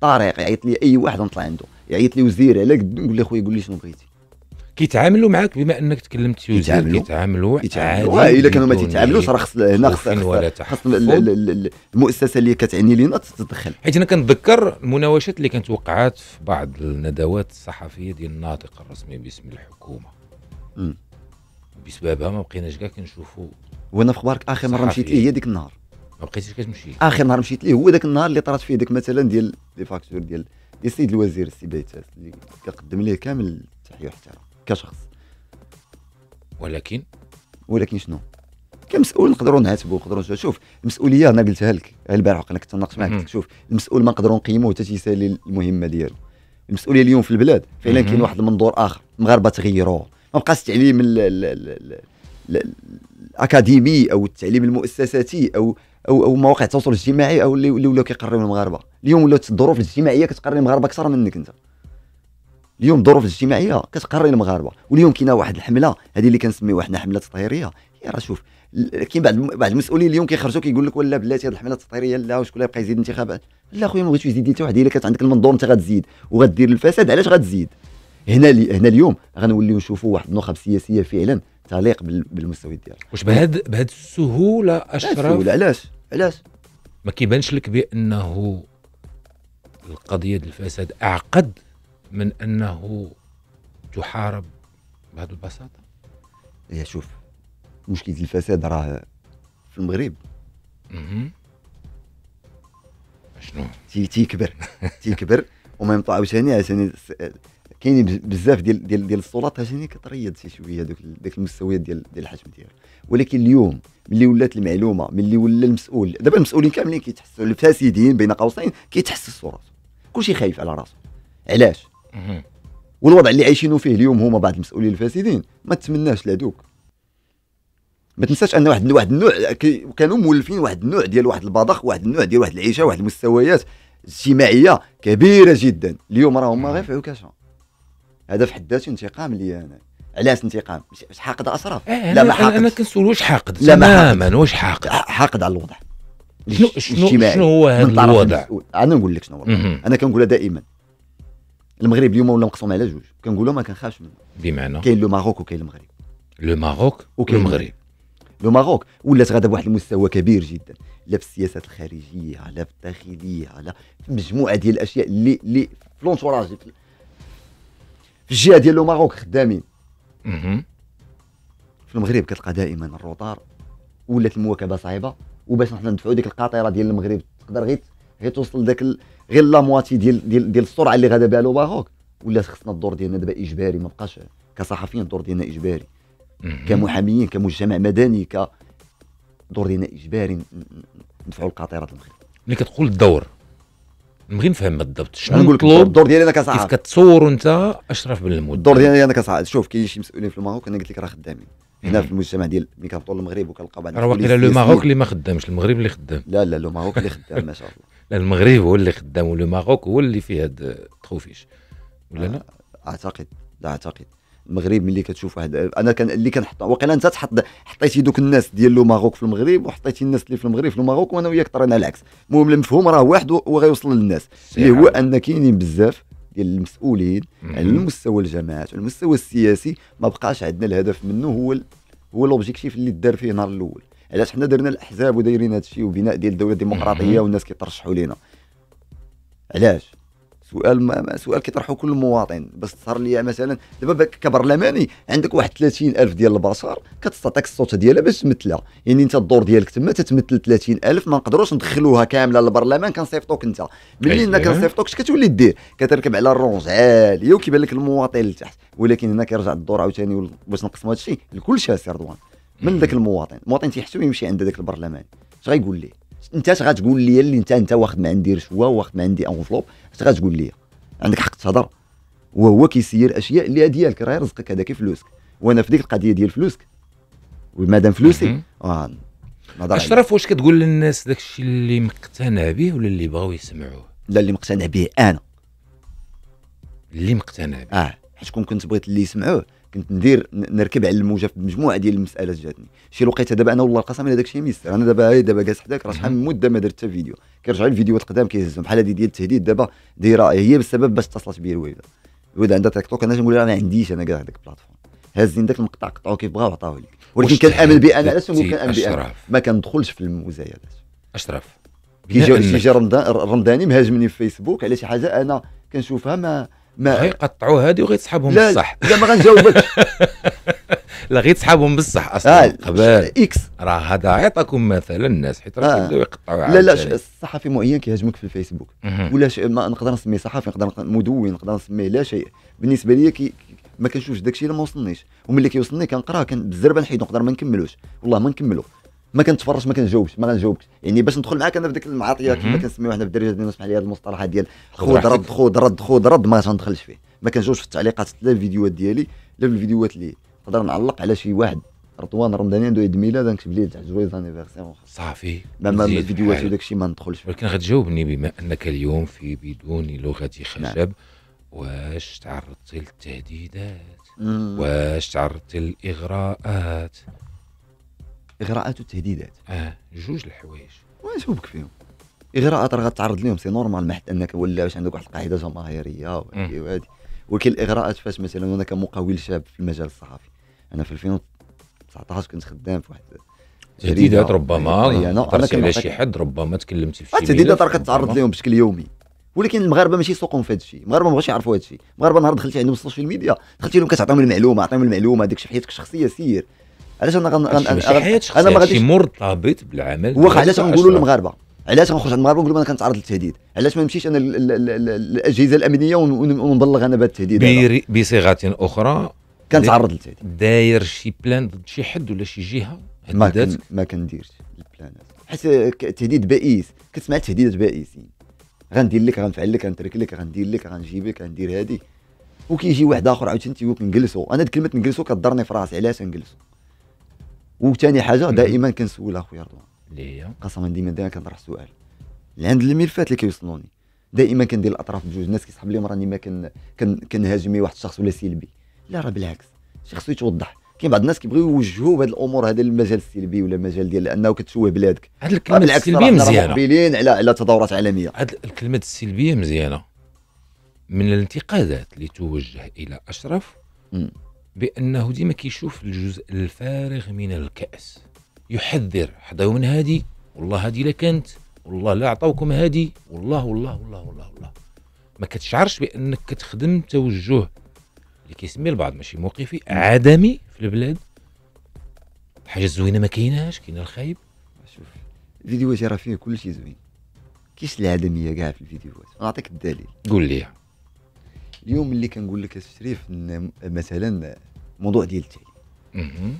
طارق يعيط لي اي واحد نطلع عنده يعيط لي وزير على قد نقول له خويا قول لي شنو بغيتي كيتعاملوا معك بما انك تكلمت يوزيل كيتعاملوا كيتعاملوا الا كانوا ما تيتعاملوش راه خص هنا خص خص المؤسسه اللي كتعني لينا تتدخل حيت انا كنتذكر المناوشات اللي كانت وقعات في بعض الندوات الصحفيه ديال الناطق الرسمي باسم الحكومه م. بسببها ما بقيناش كاع كنشوفوا وانا في اخبارك اخر مره مشيت ليه هي ديك النهار ما بقيتيش كتمشي اخر نهار مشيت ليه هو ذاك النهار اللي طرات فيه ديك مثلا ديال لي فاكتور ديال السيد الوزير السي بيتاس اللي كنقدم ليه كامل التحيه والاحترام كشخص ولكن ولكن شنو كمسؤول نقدروا نعاتبوا نقدروا شوف المسؤوليه انا قلتها لك البارح انا كنت ناقش معك شوف المسؤول ما نقدروا نقيموه حتى تيسالي المهمه ديالو المسؤوليه اليوم في البلاد فعلا كاين واحد المنظور اخر المغاربه تغيروا ما بقاش التعليم الاكاديمي او التعليم المؤسساتي او او او مواقع التواصل الاجتماعي او اللي ولاو كيقريو المغاربه اليوم ولات الظروف الاجتماعيه كتقري المغاربه اكثر منك انت اليوم الظروف الاجتماعيه كتقري المغاربه واليوم كاينه واحد الحمله هذه اللي كنسميوها حنا حمله تطهيريه هي راه شوف كاين بعض بعض المسؤولين اليوم كيخرجوا كيقول لك ولا بلاتي هذه الحمله التطهيريه لا وشكون اللي يبقى يزيد الانتخابات لا خويا ما بغيتش يزيد حتى واحد الا كانت عندك المنظور انت غتزيد وغدير الفساد علاش غتزيد هنا لي هنا اليوم غنوليو نشوفوا واحد النخب سياسيه فعلا تليق بالمستوى ديالها واش بهاد بهاد السهوله اشرف علاش علاش ما كيبانش لك بانه القضيه الفساد اعقد من انه تحارب بهذه البساطه؟ هي شوف مشكله الفساد راه في المغرب اها شنو تي تيكبر تيكبر وميم ينطع عاوتاني عاوتاني كاين بزاف ديال ديال ديال السلطات عاوتاني كتريض شي شويه دوك ديك المستويات ديال ديال الحجم ديالها ولكن اليوم ملي ولات المعلومه ملي ولا المسؤول دابا المسؤولين كاملين كيتحسوا الفاسدين بين قوسين كيتحسسوا راسو كلشي خايف على راسو علاش والوضع اللي عايشينو فيه اليوم هما بعض المسؤولين الفاسدين ما تتمناش لهذوك ما تنساش ان واحد واحد النوع كانوا مولفين واحد النوع ديال واحد البضخ واحد النوع ديال واحد العيشه واحد المستويات اجتماعيه كبيره جدا اليوم راهم هما غير في عكاشة هذا في حد ذاته انتقام لي انا علاش انتقام مش حاقد اشرف إيه لا ما حاقد انا كنسول واش حاقد لا ما تماما واش حاقد حاقد على الوضع شنو شنو شنو هو هذا الوضع انا نقول لك شنو هو انا كنقولها دائما المغرب اليوم ولا مقسوم على جوج كنقولوا ما كنخافش منه بمعنى كاين لو ماروك وكاين المغرب لو ماروك وكاين المغرب لو ماروك ولات غادا بواحد المستوى كبير جدا لا في السياسات الخارجيه لا في الداخليه لا في مجموعه ديال الاشياء اللي اللي في لونتوراج في الجهه ديال لو ماروك خدامين في المغرب كتلقى دائما الروطار ولات المواكبه صعيبه وباش حنا ندفعوا ديك القاطره ديال المغرب تقدر غير غير توصل داك غير لا مواتي ديال ديال دي السرعه اللي غادا بها لو باروك ولا خصنا الدور ديالنا دابا اجباري ما بقاش كصحفيين الدور ديالنا اجباري كمحاميين كمجتمع مدني ك دور ديالنا اجباري ندفعوا القاطره المغرب ملي كتقول الدور نبغي نفهم بالضبط شنو المطلوب الدور ديالي انا كصحفي كيف كتصور انت اشرف بن المود الدور ديالي انا كصحفي شوف كاين شي مسؤولين في الماروك انا قلت لك راه خدامين هنا في المجتمع ديال ملي كنطول المغرب وكنلقى بعض راه واقيلا لو ماروك اللي ما خدامش المغرب اللي خدام لا لا لو ماروك اللي خدام ما شاء الله المغرب هو اللي خدام ماروك هو اللي فيه هاد التخوفيش ولا لا اعتقد لا اعتقد المغرب ملي كتشوف واحد انا كان اللي كنحط واقيلا انت تحط حطيتي دوك الناس ديال لو ماروك في المغرب وحطيتي الناس اللي في المغرب في الماروك وانا وياك طرينا العكس المهم المفهوم راه واحد وغيوصل للناس اللي هو ان كاينين بزاف ديال المسؤولين على المستوى الجماعات على المستوى السياسي ما بقاش عندنا الهدف منه هو هو لوبجيكتيف اللي دار فيه نهار الاول علاش حنا درنا الاحزاب ودايرين هذا الشيء وبناء ديال الدوله الديمقراطيه والناس كيطرشحوا لينا علاش سؤال ما, سؤال كيطرحوا كل مواطن بس صار لي مثلا دابا كبرلماني عندك واحد 30 الف ديال البشر كتستعطيك الصوت ديالها باش تمثلها يعني انت الدور ديالك تما تتمثل 30 الف ما نقدروش ندخلوها كامله للبرلمان كنصيفطوك انت ملي كنصيفطوك اش كتولي دير كتركب على الرونج عاليه وكيبان لك المواطن لتحت ولكن هنا كيرجع الدور عاوتاني باش نقسموا هذا الشيء لكل شيء سي رضوان من ذاك المواطن المواطن تيحسو يمشي عند ذاك البرلمان اش غايقول ليه انت اش غتقول لي اللي انت انت واخد من عندي رشوه واخد من عندي انفلوب اش غتقول لي عندك حق تهضر وهو كيسير اشياء اللي ديالك راه رزقك هذاك فلوسك وانا في ديك القضيه ديال فلوسك ومادام فلوسي آه اشرف واش كتقول للناس داك الشيء اللي مقتنع به ولا اللي بغاو يسمعوه لا اللي مقتنع به انا اللي مقتنع به اه حيت كون كنت بغيت اللي يسمعوه كنت ندير نركب على الموجه في مجموعه ديال المسالات جاتني شي وقيته دابا انا والله القسم داك الشيء ميسر انا دابا دابا جالس حداك راه شحال من مده ما درت حتى فيديو كيرجعوا الفيديوهات قدام كيهزهم بحال هذه ديال التهديد دابا دايره هي بسبب باش اتصلت بيا الوالده الوالده عندها تيك توك انا نقول لها ما عنديش انا كاع ديك البلاتفورم هازين داك المقطع قطعوه كيف بغاو عطاوه لي ولكن كنامن بان علاش نقول كنامن بان ما كندخلش في المزايدات اشرف كي جا رمضان رمضاني مهاجمني في فيسبوك على شي حاجه انا كنشوفها ما ما غيقطعوا هذه وغيتسحبهم لا بالصح لا ما غنجاوبكش لا غير تسحبهم بالصح اصلا آه قبل اكس راه هذا عطاكم مثلا الناس حيت راه كيبداو يقطعوا لا لا صحفي معين كيهاجمك في الفيسبوك ولا شيء ما نقدر نسميه صحفي نقدر مدون نقدر نسميه لا شيء بالنسبه لي كي ما كنشوفش داك الشيء ما وصلنيش وملي كيوصلني كنقراه كان بالزربه نحيد نقدر ما نكملوش والله ما نكملوش ما كنتفرجش ما كنجاوبش ما غنجاوبكش يعني باش ندخل معاك انا في ديك المعاطيه كما كنسميو حنا في الدارجه ديالنا اسمح لي هذه المصطلحات ديال خود رد خود رد خود رد ما غندخلش فيه ما كنجاوبش في التعليقات لا الفيديوهات ديالي لا الفيديوهات اللي نقدر نعلق على شي واحد رضوان رمضاني عنده عيد ميلاد نكتب ليه جويز انيفرسير صافي ما الفيديوهات وداك الشيء ما ندخلش فيه ولكن غتجاوبني بما انك اليوم في بدون لغه خشب نعم. واش تعرضت للتهديدات واش تعرضت للاغراءات اغراءات وتهديدات اه جوج الحوايج ونسوبك فيهم اغراءات راه غتعرض لهم سي نورمال محت انك ولا واش عندك واحد القاعده جماهيريه وهادي وهادي ولكن الاغراءات فاش مثلا انا كمقاول شاب في المجال الصحفي انا في 2019 كنت خدام في واحد تهديدات ربما انا على شي حد ربما تكلمتي في شي التهديدات راه كتعرض لهم بشكل يومي ولكن المغاربه ماشي سوقهم في هذا الشيء المغاربه ما بغاش يعرفوا هذا الشيء المغاربه نهار دخلتي عندهم السوشيال ميديا دخلتي لهم كتعطيهم المعلومه عطيهم المعلومه هذيك في حياتك الشخصيه سير علاش انا غن انا ما غاديش مرتبط بالعمل واخا علاش غنقولوا للمغاربه علاش غنخرج على المغاربه ونقول لهم انا كنتعرض للتهديد علاش ما نمشيش انا للاجهزه الامنيه ونبلغ انا بهذا التهديد بصيغه اخرى كنتعرض للتهديد داير شي بلان ضد شي حد ولا شي جهه ما كن ما كنديرش البلانات حيت تهديد بائس كتسمع تهديدات بائسين غندير لك غنفعل لك غنترك لك غندير لك غنجيب لك غندير هذه وكيجي واحد اخر عاوتاني تيقول نجلسوا انا كلمه نجلسوا كضرني في راسي علاش نجلسوا وثاني حاجه دائما كنسول اخويا رضوان اللي هي قسما ديما دائما كنطرح سؤال عند الملفات اللي كيوصلوني دائما كندير الاطراف بجوج الناس كيسحب لهم راني ما كن كنهاجمي واحد الشخص ولا سلبي لا راه بالعكس شي خصو يتوضح كاين بعض الناس كيبغيو يوجهوا بهذه الامور هذا المجال السلبي ولا المجال ديال انه كتشوه بلادك هاد الكلمه السلبيه مزيانه مقبلين على على تظاهرات عالميه هاد الكلمات السلبيه مزيانه من الانتقادات اللي توجه الى اشرف بانه ديما كيشوف الجزء الفارغ من الكاس يحذر حذروا من هذه والله هذه لا كانت والله لا عطاوكم هذه والله والله والله والله والله ما كتشعرش بانك كتخدم توجه اللي كيسمي البعض ماشي موقفي عدمي في البلاد الحاجه الزوينه ما كايناش كاين الخايب شوف الفيديوهات راه فيه كل شيء زوين كيش العدميه كاع في الفيديوهات نعطيك الدليل قول لي اليوم اللي كنقول لك شريف ان مثلا الموضوع ديال التعليم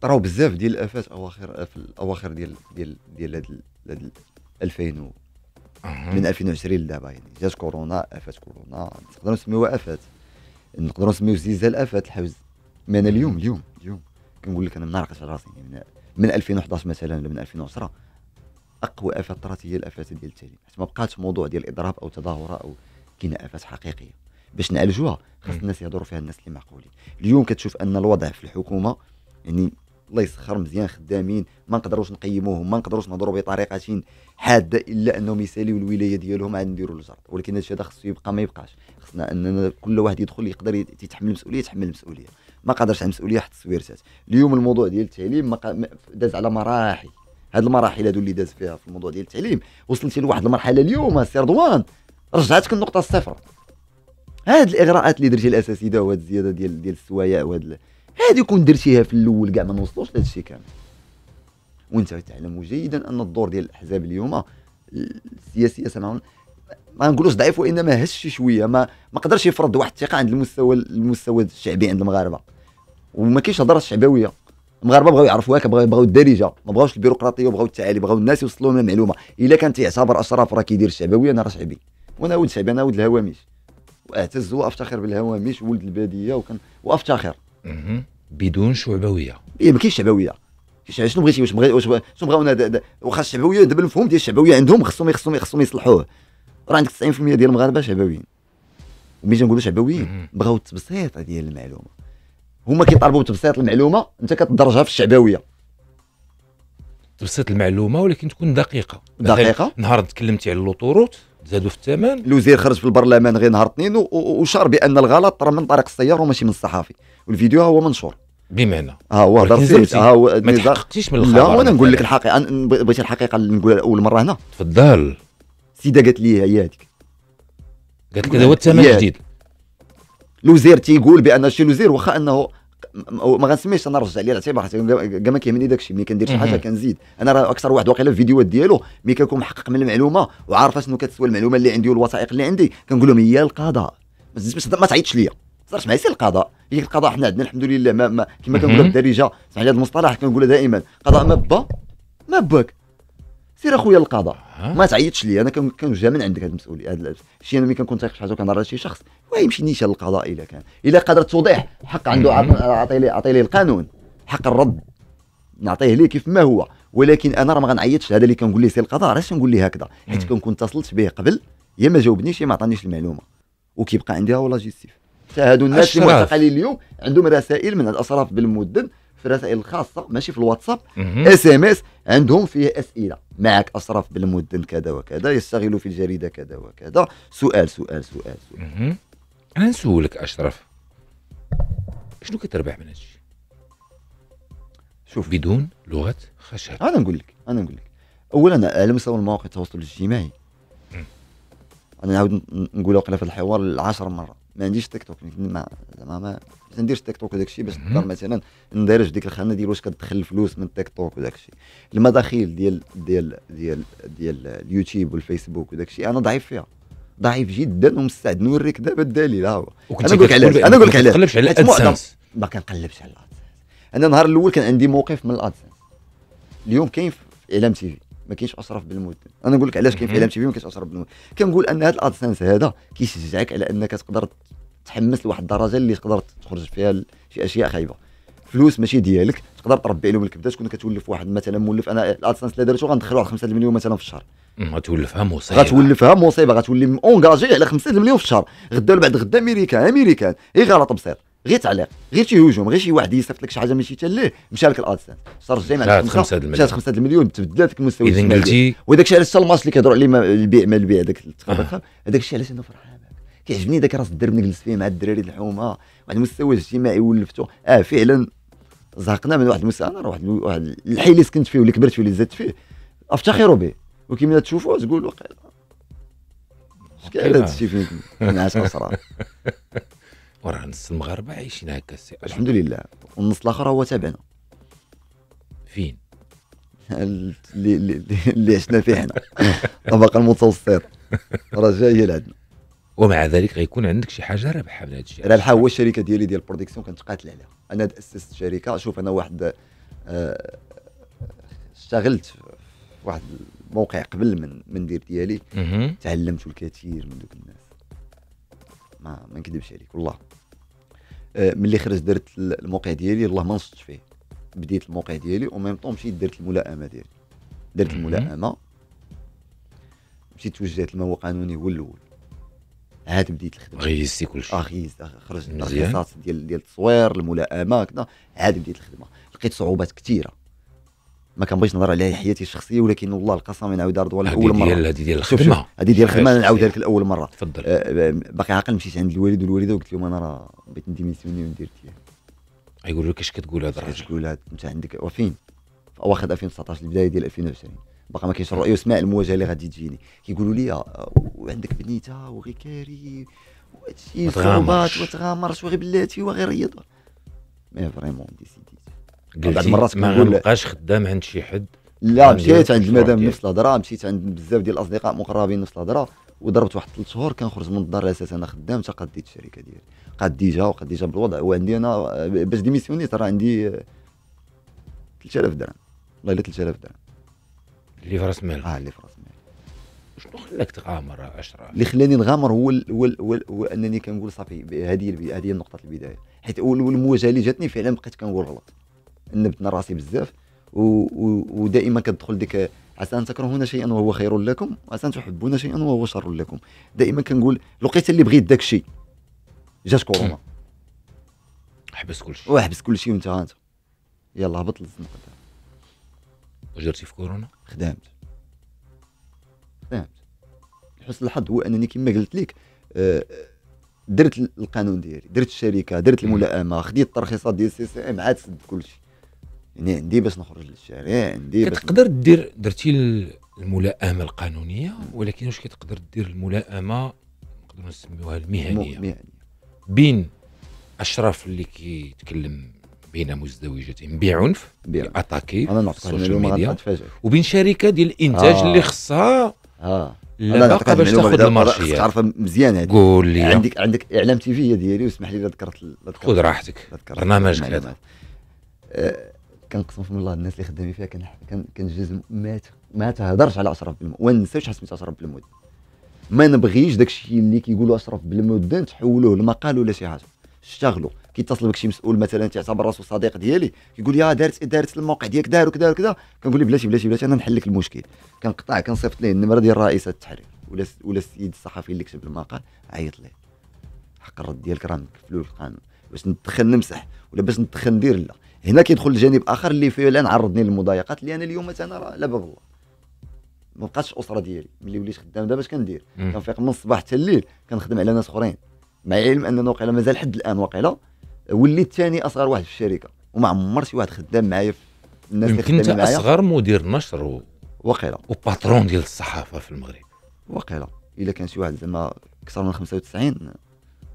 طراو بزاف ديال الافات اواخر في الاواخر ديال ديال ديال هاد 2000 من 2020 لدابا يعني جات كورونا افات كورونا نقدروا نسميوها افات نقدروا نسميو زلزال افات الحوز ما انا اليوم اليوم اليوم كنقول لك انا منعرقش على راسي يعني من 2011 مثلا ولا من 2010 اقوى افات طرات هي الافات ديال التعليم حيت ما بقاتش موضوع ديال اضراب او تظاهره او كاين افات حقيقيه باش نعالجوها خاص الناس يهضروا فيها الناس اللي معقولين اليوم كتشوف ان الوضع في الحكومه يعني الله يسخر مزيان خدامين ما نقدروش نقيموهم ما نقدروش نهضروا بطريقه حاده الا انهم يساليوا الولايه ديالهم عاد نديروا الجرد ولكن هذا خصو يبقى ما يبقاش خصنا اننا كل واحد يدخل يقدر يتحمل المسؤوليه يتحمل المسؤوليه ما قادرش على المسؤوليه حتى التصوير اليوم الموضوع ديال التعليم داز على مراحل هاد المراحل هادو اللي داز فيها في الموضوع ديال التعليم وصلتي لواحد المرحله اليوم سي رضوان رجعتك النقطه الصفر هاد الاغراءات اللي درتي الاساتذه وهاد الزياده ديال ديال السوايع وهاد هادي كون درتيها في الاول كاع ما نوصلوش لهذا الشيء كامل وانت تعلم جيدا ان الدور ديال الاحزاب اليوم السياسيه سنعون ما نقولوش ضعيف وانما هش شويه ما ما قدرش يفرض واحد الثقه عند المستوى المستوى الشعبي عند المغاربه وما كاينش هضره شعبويه المغاربه بغاو هكا بغاو بغاو الدارجه ما بغاوش البيروقراطيه وبغاو التعالي بغاو الناس يوصلوا لهم المعلومه الا كان تيعتبر اشرف راه كيدير الشعبويه انا راه شعبي وانا ولد شعبي انا ولد الهوامش واعتز وافتخر بالهوامش ولد الباديه وكان وافتخر بدون شعبويه إيه ما كاينش شعبويه شنو بغيتي واش بغي واش بغاونا واخا الشعبويه دابا المفهوم ديال الشعبويه عندهم خصهم خصهم خصهم يصلحوه راه عندك 90% ديال المغاربه شعبويين ملي تنقولوا شعبويين بغاو التبسيط ديال المعلومه هما كيطالبوا بتبسيط المعلومه انت كتدرجها في الشعبويه تبسيط المعلومه ولكن تكون دقيقه دقيقه نهار تكلمتي على اللوطوروت زادوا في الثمن الوزير خرج في البرلمان غير نهار اثنين وشار بان الغلط راه من طريق السيار وماشي من الصحافي والفيديو هو منشور بمعنى ها هو هضر ها هو ما تحققتيش من الخبر لا وانا نقول لك الحقيقه بغيتي الحقيقه نقولها لاول مره هنا تفضل السيده قالت لي هي هذيك قالت لك هذا هو الثمن الجديد الوزير تيقول بان الشي الوزير واخا انه ما غنسميش انا نرجع ليه الاعتبار حيت كما كيهمني داكشي ملي كندير شي حاجه كنزيد انا راه اكثر واحد واقيلا الفيديوهات ديالو ملي كنكون محقق من المعلومه وعارف شنو كتسوى المعلومه اللي عندي والوثائق اللي عندي كنقول لهم هي القضاء ما تعيطش ليا تهضرش معايا سير القضاء هي القضاء حنا عندنا الحمد لله ما, ما كما كنقولها بالدارجه سمح لي هذا المصطلح كنقولها دائما قضاء ما با ما باك سير اخويا القضاء ما تعيطش لي انا كنوجه من عندك هذه المسؤوليه هذا شي انا ملي كنكون تايق شي حاجه وكنهضر شي شخص ويمشي نيشا للقضاء الا كان الا قدر التوضيح حق عنده اعطي لي اعطي لي القانون حق الرد نعطيه ليه كيف ما هو ولكن انا راه ما غنعيطش هذا اللي كنقول ليه سير القضاء علاش نقول ليه هكذا حيت كنكون اتصلت به قبل يا ما جاوبنيش يا ما عطانيش المعلومه وكيبقى عندي ها هو جيستيف هادو الناس اللي اليوم عندهم رسائل من الاشراف بالمدن في الرسائل الخاصه ماشي في الواتساب اس ام اس عندهم فيه اسئله معك أصرف بالمدن كذا وكذا يستغل في الجريدة كذا وكذا سؤال سؤال سؤال, سؤال. أنا نسولك أشرف شنو كتربح من هادشي؟ شوف بدون لغة خشب أنا نقول لك أنا نقول لك أولا على مستوى المواقع التواصل الاجتماعي أنا نعاود نقولها وقيلا في الحوار العشر مرات ما عنديش تيك توك ما زعما ما نديرش تيك توك وداك الشيء باش نقدر مثلا في ديك الخانه ديال واش كتدخل الفلوس من التيك توك وداك الشيء المداخيل ديال ديال ديال ديال اليوتيوب والفيسبوك وداك الشيء انا ضعيف فيها ضعيف جدا ومستعد نوريك دابا الدليل ها هو انا نقول لك علاش انا نقول لك علاش ما كنقلبش على الادسنس ما كنقلبش على الادسنس انا النهار الاول كان عندي موقف من الادسنس اليوم كاين في اعلام تي في ما كاينش اصرف بالمود انا نقول لك علاش كاين في اعلام تي في ما كاينش اصرف بالمود كنقول ان هذا الادسنس هذا كيشجعك على انك تقدر تحمس لواحد الدرجه اللي تقدر تخرج فيها شي اشياء خايبه فلوس ماشي ديالك تقدر تربي عليهم الكبده تكون كتولف واحد مثلا مولف انا الادسنس اللي درتو غندخلو على 5 مليون مثلا في الشهر غتولفها مصيبه غتولفها مصيبه غتولي اونكاجي على 5 مليون في الشهر غدا ولا بعد غدا امريكان امريكان اي غلط بسيط غير تعليق غير شي هجوم غير شي واحد يصيفط لك شي حاجه ماشي ليه مشى لك الادسنس الشهر الجاي مع 5 مشات 5 المليون تبدلات لك المستوى اذا قلتي وداك الشيء علاش الماتش اللي كيهضروا عليه البيع ما البيع داك آه. هذاك الشيء علاش انا فرحان كيعجبني داك راس الدرب نجلس فيه مع الدراري الحومه واحد المستوى الاجتماعي ولفتو اه فعلا زهقنا من واحد المستوى انا واحد واحد الحي اللي سكنت فيه واللي كبرت فيه واللي زدت فيه افتخر به وكيما تشوفوا تقول واقيلا شكون هذا الشيء فيك نعاس صراحه وراه نص المغاربه عايشين هكا السي الحمد لله والنص الاخر هو تابعنا فين اللي اللي عشنا فيه حنا الطبقه المتوسطه راه جايه لعندنا ومع ذلك غيكون عندك شي حاجه رابحه من هذا الشيء رابحه هو الشركه ديالي ديال البرودكسيون كنتقاتل عليها انا اسست شركه شوف انا واحد آه، اشتغلت في واحد الموقع قبل من دير ديالي تعلمت الكثير من دوك الناس ما ما نكذبش عليك والله آه، ملي خرجت درت الموقع ديالي الله ما نصت فيه بديت الموقع ديالي وميم طون مشيت درت الملائمه ديالي درت الملائمه مشيت توجهت الموقع القانوني هو الاول عاد بديت الخدمه غيزتي كل اه غيزت آه، خرجت ديال ديال التصوير الملائمه كذا عاد بديت الخدمه لقيت صعوبات كثيره ما كنبغيش نهضر عليها حياتي الشخصيه ولكن والله القسم نعاود ارض ولا اول مره هذه ديال الخدمه هذه ديال الخدمه نعاودها لك الاول مره تفضل آه، آه، باقي عاقل مشيت عند الوالد والوالده وقلت لهم انا راه بغيت نديميسيوني وندير غيقولوا لك اش كتقول هذا الراجل كتقول انت عندك وفين في اواخر 2019 البدايه ديال 2020 باقي ما كاينش الرؤيه وسمع المواجهه اللي غادي تجيني كيقولوا لي آه، وعندك بنيته وغير كاري وهادشي صعوبات وتغامرش وغير بلاتي وغير رياضه مي فريمون ديسيدي بعض المرات ما غنبقاش خدام عند شي حد لا مشيت عند المدام نفس الهضره مشيت عند بزاف ديال الاصدقاء مقربين نفس الهضره وضربت واحد ثلاث شهور كنخرج من الدار اساسا انا خدام حتى قديت الشركه ديالي قديتها ديجا بالوضع وعندي انا باش ديميسيونيت راه عندي 3000 درهم والله الا 3000 درهم اللي في راس مالك اه اللي في راس مالك شنو خلاك تغامر 10 اللي خلاني نغامر هو الـ هو, الـ هو, الـ هو انني كنقول صافي هذه هذه نقطه البدايه حيت المواجهه اللي جاتني فعلا بقيت كنقول غلط نبت راسي بزاف ودائما كتدخل ديك عسى ان تكرهون شيئا وهو خير لكم وعسى ان تحبون شيئا وهو شر لكم دائما كنقول الوقيته اللي بغيت داك الشيء جات كورونا حبس كلشي وحبس كلشي وانت ها انت يلا هبط للزنقه وجرتي في كورونا خدامت خدامت حسن الحظ هو انني كما قلت لك آه، درت القانون ديالي درت الشركه درت الملائمه خديت الترخيصات ديال السي سي ام عاد سد كلشي يعني عندي باش نخرج للشارع عندي كتقدر دير درتي الملائمه القانونيه ولكن واش كتقدر دير الملائمه نقدروا نسميوها المهنيه بين اشراف اللي كيتكلم بين مزدوجتين بعنف اتاكي على السوشيال ميديا وبين شركه ديال الانتاج آه. اللي خصها آه. لا باقا باش تاخذ المارشيه تعرف مزيان هذه قول لي عندك عندك اعلام تي في ديالي واسمح لي ذكرت خذ راحتك برنامج كذا كنقسم في الله الناس اللي خدامين فيها جزء ما ما تهضرش على اشرف بالمود وما ننساوش شحال سميت اشرف بالمود ما نبغيش داك الشيء اللي كيقولوا اشرف بالمود تحولوه لمقال ولا شي حاجه اشتغلوا كيتصل بك شي مسؤول مثلا تعتبر راسو صديق ديالي كيقول يا دارت دارت الموقع ديالك دار وكذا وكذا كنقول ليه بلاتي بلاتي بلاتي انا نحل لك المشكل كنقطع كنصيفط ليه النمره ديال رئيس التحرير ولا ولا السيد الصحفي اللي كتب المقال عيط ليه حق الرد ديالك راه مكفلو القانون باش ندخل نمسح ولا باش ندخل ندير لا هنا كيدخل الجانب اخر اللي فيه عرضني للمضايقات اللي انا اليوم مثلا راه لا باب الله ما بقاتش الاسره ديالي ملي وليت خدام دابا اش كندير كنفيق من الصباح حتى الليل كنخدم على ناس اخرين مع علم اننا واقيلا مازال حد الان واقيلا وليت ثاني اصغر واحد في الشركه وما عمر شي واحد خدام معايا الناس اللي كنت معايا اصغر مدير نشر و... واقيلا وباترون ديال الصحافه في المغرب واقيلا الا كان شي واحد زعما اكثر من 95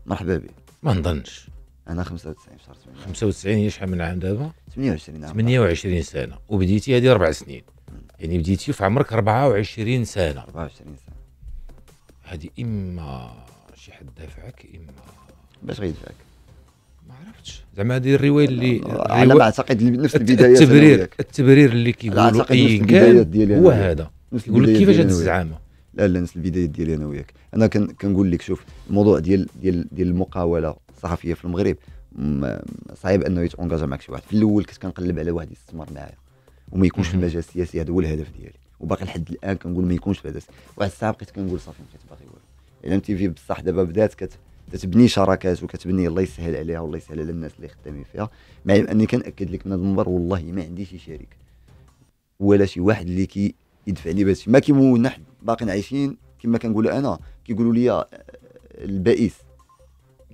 مرحبا به ما نظنش انا 95 في شهر 98 95 هي شحال من عام دابا 28 عام 28 سنه وبديتي هذه اربع سنين يعني بديتي في عمرك 24 سنه 24 سنه هذه اما شي حد دافعك اما باش غيدفعك ما عرفتش زعما هذه الروايه اللي على ما اعتقد نفس البدايات التبرير التبرير اللي كيقولوا اي كان هو هذا يقول لك كيفاش هذه الزعامه لا لا نس البدايه ديالي انا وياك انا كنقول لك شوف الموضوع ديال ديال ديال المقاوله الصحفيه في المغرب صعيب انه يتونجاج معك شي واحد في الاول كنت كنقلب على واحد يستثمر معايا وما يكونش في المجال السياسي هذا هو الهدف ديالي وباقي لحد الان كنقول ما يكونش في هذا واحد الساعه بقيت كنقول صافي ما بقيت باغي والو الام تي في بصح دابا بدات كت تتبني شراكات وكتبني الله يسهل عليها والله يسهل على الناس اللي خدامين فيها مع اني كناكد لك من هذا المنبر والله ما عندي شي شريك ولا شي واحد اللي كي يدفع لي باش ما كيمونا حد باقيين عايشين كما كنقول انا كيقولوا لي آه، البائس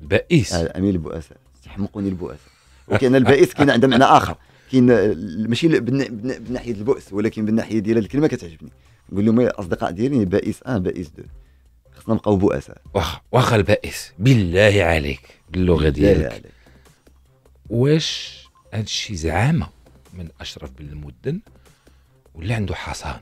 البائس آه، امين البؤساء استحمقوني البؤساء وكان البائس كاين عنده معنى اخر كاين آه، ماشي من ناحيه البؤس ولكن من ناحيه ديال الكلمه كتعجبني نقول لهم الاصدقاء إيه، ديالي بائس ان بائس دو خصنا نبقاو بؤساء واخا واخا البائس بالله عليك باللغه ديالك واش هادشي زعامه من اشرف بن المدن ولا عنده حصانه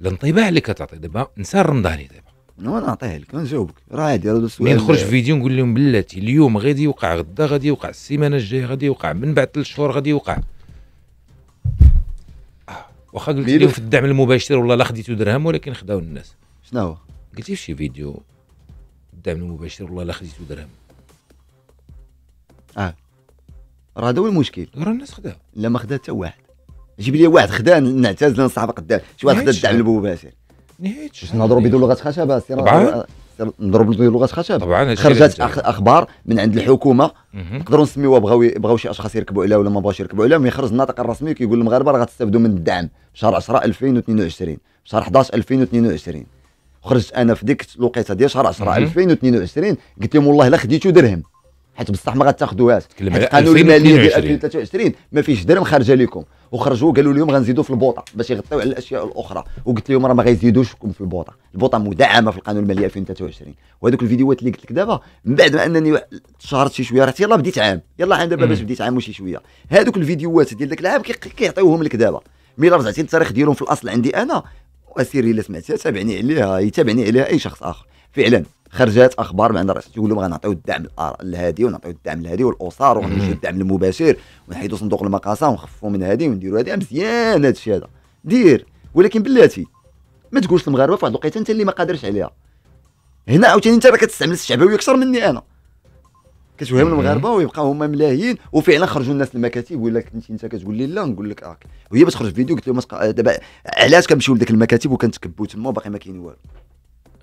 الانطباع اللي كتعطي دابا انسان رمضاني دابا انا نعطيه لك نجاوبك راه عادي راه سؤال نخرج فيديو نقول لهم بلاتي اليوم غادي يوقع غدا غادي يوقع السيمانه الجايه غادي يوقع من بعد ثلاث شهور غادي يوقع آه. واخا قلت لهم في الدعم المباشر والله لا خديتو درهم ولكن خداو الناس شنو هو قلتي في شي فيديو الدعم المباشر والله لا خديتو درهم اه راه هذا هو المشكل راه الناس خداو لا ما خدا حتى واحد جيب لي واحد خدا نعتزل نصحى قدام شي واحد خدا الدعم المباشر نهيتش باش نهضروا بدون لغه خشبه سير طبعا نضرب لغه خشبه طبعا خرجت اخبار من عند الحكومه نقدروا نسميوها بغاو بغاو شي اشخاص يركبوا عليها ولا ما بغاوش يركبوا عليها يخرج الناطق الرسمي كيقول المغاربه راه غتستافدوا من الدعم شهر 10 2022 شهر 11 2022 خرجت انا في ديك الوقيته ديال شهر 10 2022 قلت لهم والله لا خديتو درهم حيت بصح ما غتاخذوهاش القانون الماليه ديال 2023 ما فيهش درهم خارجه لكم وخرجوا قالوا لهم غنزيدوا في البوطه باش يغطيو على الاشياء الاخرى وقلت لهم راه ما غيزيدوشكم في البوطه البوطه مدعمه في القانون الماليه 2023 وهذوك الفيديوهات اللي قلت لك دابا من بعد ما انني تشهرت شي شويه رحت يلاه بديت عام يلا عام دابا باش بديت عام وشي شويه هذوك الفيديوهات ديال ذاك العام كيعطيوهم لك دابا الا رجعتي للتاريخ ديالهم في الاصل عندي انا اسيري الا سمعتيها تابعني عليها يتابعني عليها اي شخص اخر فعلا خرجت اخبار بان الرئيس تيقول لهم غنعطيو الدعم لهذه ونعطيو الدعم لهذه والاسر ونمشيو الدعم المباشر ونحيدو صندوق المقاصه ونخففو من هذه ونديرو هذه مزيان هذا الشيء هذا دير ولكن بلاتي ما تقولش المغاربه في واحد الوقيته انت اللي ما قادرش عليها هنا عاوتاني انت راه كتستعمل الشعبوي اكثر مني انا كتوهم المغاربه ويبقى هما ملاهيين وفعلا خرجوا الناس المكاتب ولا كنت انت كتقول لي لا نقول لك اه وهي باش تخرج فيديو قلت لهم دابا علاش كنمشيو لديك المكاتب وكنتكبوا تما وباقي ما كاين والو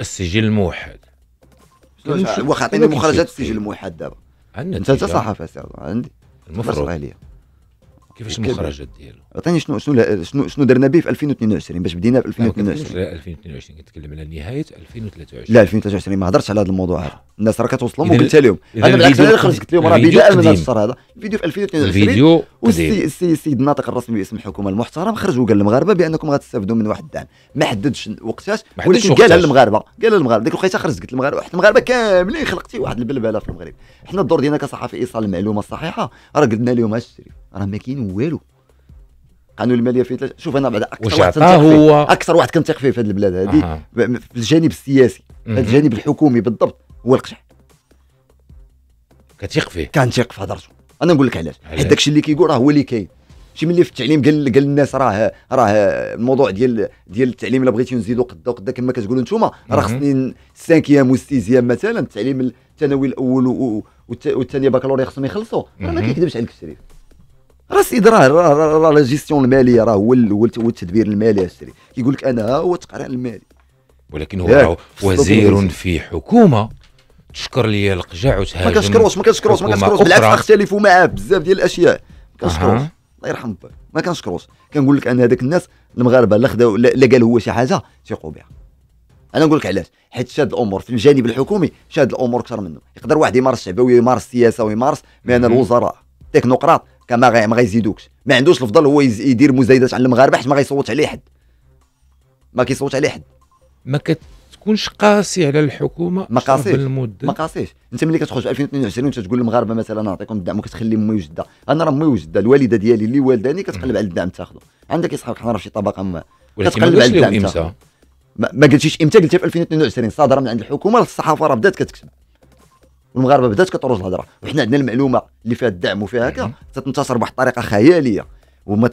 السجل الموحد واخا عطيني مخرجات السجل الموحد دابا انت انت صحفي سير عندي المفروض كيفاش المخرجات ديالو عطيني شنو شنو شنو شنو درنا به في 2022 باش بدينا في 2022 لا 2022 كنتكلم على نهايه 2023 لا 2023 ما هضرتش على هذا الموضوع هذا الناس راه كتوصلهم وقلت لهم انا بالعكس انا خرجت قلت لهم راه بدايه من هذا الشهر هذا الفيديو في 2022 الفيديو والسي السيد الناطق الرسمي باسم الحكومه المحترم خرج وقال للمغاربه بانكم غتستافدوا من واحد الدعم ما حددش وقتاش ولكن قالها للمغاربه قالها للمغاربه ديك الوقيته خرجت قلت للمغاربه واحد المغاربه كاملين خلقتي واحد البلبله في المغرب حنا الدور ديالنا كصحفي ايصال المعلومه الصحيحه راه قلنا لهم هادشي راه ما كاين والو قانون الماليه في تلاش. شوف انا بعد اكثر واحد كنتيق فيه اكثر واحد كنتيق فيه في هذه البلاد هذه في الجانب السياسي في الجانب الحكومي بالضبط هو القشع كتيق فيه تيق في هضرته انا نقول لك علاش حيت داكشي اللي كيقول راه هو اللي كاين شي ملي في التعليم قال قال الناس راه راه الموضوع ديال ديال التعليم الا بغيتي نزيدو قدا وقدا كما كتقولوا نتوما راه خصني السانكيام والسيزيام مثلا التعليم الثانوي الاول والثاني باكالوريا خصهم يخلصوا راه ما كيكذبش عليك الشريف راه السيد راه راه لا جيستيون الماليه راه هو هو التدبير المالي اشري كيقول لك انا هو التقران المالي ولكن هو وزير في حكومه تشكر لي القجع وتهاجم ما كنشكروش ما كنشكروش ما كنشكروش بالعكس اختلفوا معاه بزاف ديال الاشياء ما كنشكروش أه. الله يرحم باك ما كنشكروش كنقول لك ان هذاك الناس المغاربه لا خداو لا قال هو شي حاجه تيقوا بها انا نقول لك علاش حيت شاد الامور في الجانب الحكومي شاد الامور اكثر منه يقدر واحد يمارس الشعبويه ويمارس السياسه ويمارس بان الوزراء تكنوقراط كما ما غيزيدوكش ما عندوش الفضل هو يدير مزايدات على المغاربه حيت ما غيصوتش عليه حد ما كيصوت عليه حد ما كتكونش قاسي على الحكومه ما قاسيش ما قاسيش انت ملي كتخرج في 2022 وانت تقول للمغاربه مثلا نعطيكم الدعم وكتخلي امي وجده انا راه امي وجده الوالده ديالي اللي والداني كتقلب على الدعم تاخذه عندك يصحابك حنا راه شي طبقه ما كتقلب على الدعم ما قلتيش امتى قلتي في 2022 صادره من عند الحكومه الصحافه راه بدات كتكتب المغاربه بدات كتروج الهضره وحنا عندنا المعلومه اللي فيها الدعم وفيها هكا تتنتصر بواحد الطريقه خياليه وما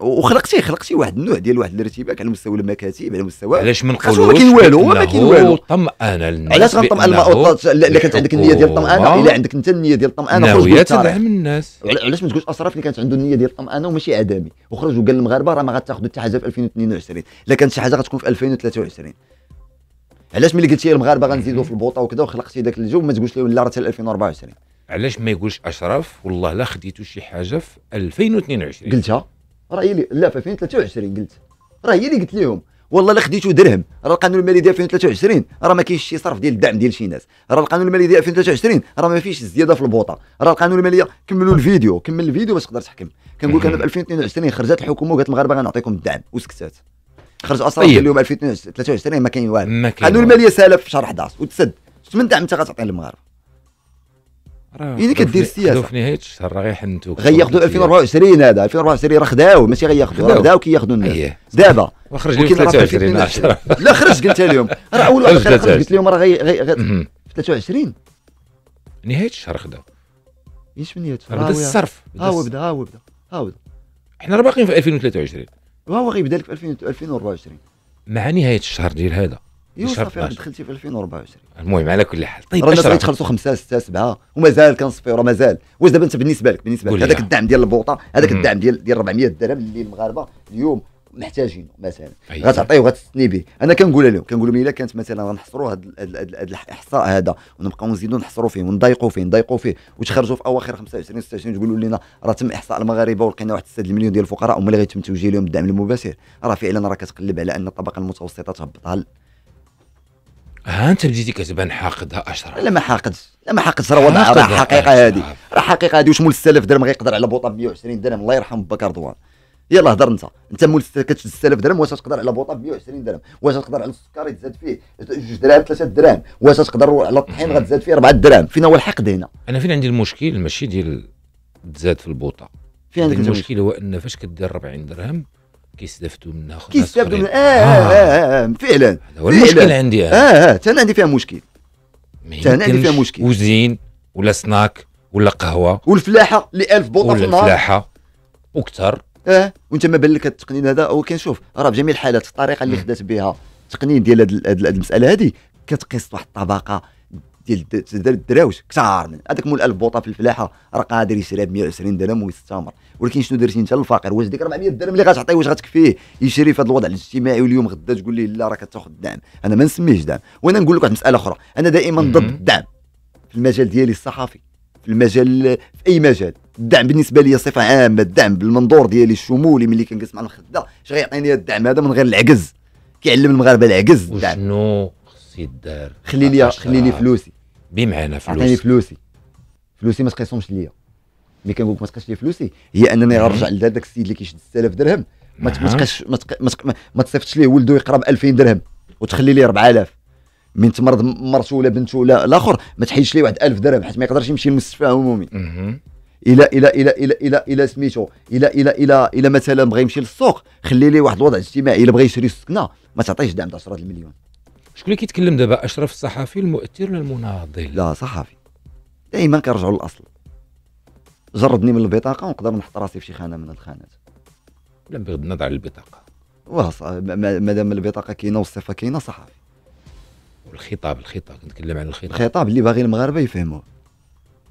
وخلقتي خلقتي واحد النوع ديال واحد الارتباك على مستوى المكاتب على مستوى علاش ما نقولوش ما كاين والو ما كاين والو طمأنة الناس علاش غنطمئن الا كانت عندك النيه ديال الطمأنه الا عندك انت النيه ديال الطمأنه ناويه تدعم الناس علاش ما تقولش اشرف اللي كانت عنده النيه ديال الطمأنه وماشي عدمي وخرج وقال المغاربه راه ما غاتاخذوا حتى حاجه في 2022 الا كانت شي حاجه غتكون في 2023 علاش ملي قلتي المغاربه غنزيدوا في البوطه وكذا وخلقتي ذاك الجو ما تقولش لهم لا راه حتى 2024 علاش ما يقولش اشرف والله لا خديتو شي حاجه في 2022 قلتها راه هي لا في 2023 قلت راه هي اللي قلت لهم والله لا خديتو درهم راه القانون المالي ديال 2023 راه ما كاينش شي صرف ديال الدعم ديال شي ناس راه القانون المالي ديال 2023 راه ما فيش الزياده في البوطه راه القانون المالي كملوا الفيديو كمل الفيديو باش تقدر تحكم كنقول لك انا في 2022 خرجت الحكومه وقالت المغاربه غنعطيكم الدعم وسكتات خرج اصلا أيه. اليوم 2023 ما كاين والو القانون الماليه سالف في شهر 11 وتسد من دعم انت للمغاربه راه يعني كدير السياسه في نهايه الشهر راه غيحنتوك غياخذوا 2024 هذا 2024 راه خداو ماشي غياخذوا راه خداو كياخذوا الناس إيه. دابا وخرج 23 لا خرج قلت لهم راه اول واحد خرج قلت لهم راه غي غي 23 نهايه الشهر خداو ايش من نهايه الشهر بدا الصرف ها هو بدا ها هو بدا ها هو بدا حنا راه باقيين في 2023 وهو غيبدا لك في 2024 مع نهايه الشهر ديال هذا ايوا صافي دخلتي في 2024 المهم على كل حال طيب الناس غيتخلصوا خمسه سته سبعه ومازال راه مازال واش دابا انت بالنسبه لك بالنسبه لك هذاك الدعم ديال البوطه هذاك الدعم ديال ديال 400 درهم اللي المغاربه اليوم محتاجينه مثلا أيوة. غتعطيه وغتستني به انا كنقولها لهم كنقول لهم الا كانت مثلا غنحصروا هذا الاحصاء هذا ونبقاو نزيدوا نحصروا فيه ونضايقوا فيه نضايقوا فيه وتخرجوا في اواخر 25 26 تقولوا لنا راه تم احصاء المغاربه ولقينا واحد 6 المليون ديال الفقراء هما اللي غيتم توجيه لهم الدعم المباشر راه فعلا راه كتقلب على ان الطبقه المتوسطه تهبطها ها انت بديتي كتبان حاقد اشرف لا ما حاقدش لا ما حاقدش راه وضع راه حقيقه هذه راه حقيقه هذه واش مول السلف درهم غيقدر على بوطه ب 120 درهم الله يرحم باك رضوان يلا هضر انت انت مول كتشد 6000 درهم واش تقدر على بوطه ب 120 درهم واش تقدر على السكر يتزاد فيه 2 دراهم 3 دراهم واش تقدر على الطحين غتزاد فيه 4 دراهم فين هو الحقد هنا انا فين عندي المشكل ماشي ديال تزاد في البوطه فين عندك المشكل هو ان فاش كدير 40 درهم كيستافدوا منها خلاص كيستافدوا منها آه، آه،, آه, آه, آه, آه, فعلا هذا هو المشكل عندي اه اه انا عندي فيها مشكل انا عندي فيها مشكل وزين ولا سناك ولا قهوه والفلاحه اللي 1000 بوطه في النهار والفلاحه وكثر اه وانت ما بان لك التقنين هذا هو كنشوف راه بجميع الحالات الطريقه اللي خدات بها التقنين ديال هذه المساله هذه كتقيس واحد الطبقه ديال الدراوش كثار من هذاك مول البوطه في الفلاحه راه قادر يشريها ب 120 درهم ويستمر ولكن شنو درتي انت للفقير واش ديك 400 درهم اللي غتعطيه واش غتكفيه يشري في هذا الوضع الاجتماعي واليوم غدا تقول لي لا راه كتاخذ دعم انا ما نسميهش دعم وانا نقول لك واحد المساله اخرى انا دائما ضد الدعم في المجال ديالي الصحفي في المجال في اي مجال الدعم بالنسبه لي صفه عامه الدعم بالمنظور ديالي الشمولي ملي كنجلس مع الخده اش غيعطيني الدعم هذا من غير العجز كيعلم المغاربه العجز شنو وشنو دار خلي لي خلي لي فلوسي بمعنى فلوسي عطيني فلوسي فلوسي ما تقيسهمش ليا ملي كنقول لك ما تقيسش لي فلوسي هي انني غنرجع لهذاك السيد اللي كيشد 6000 درهم ما تقيسش ما ما تصيفطش ليه ولده يقرا ب 2000 درهم وتخلي ليه 4000 من تمرض مرته ولا بنته ولا الاخر ما تحيدش ليه واحد 1000 درهم حيت ما يقدرش يمشي للمستشفى عمومي الى الى الى الى الى الى سميتو الى الى الى الى مثلا بغى يمشي للسوق خلي ليه واحد الوضع اجتماعي الى بغى يشري السكنه ما تعطيهش دعم 10 المليون شكون اللي كيتكلم دابا اشرف الصحفي المؤثر ولا المناضل لا صحفي دائما كنرجعوا للاصل جردني من البطاقه ونقدر نحط راسي في شي خانه من الخانات ولا بغض النظر على البطاقه واه مادام البطاقه كاينه والصفه كاينه صحفي والخطاب الخطاب كنتكلم عن الخطاب الخطاب اللي باغي المغاربه يفهموه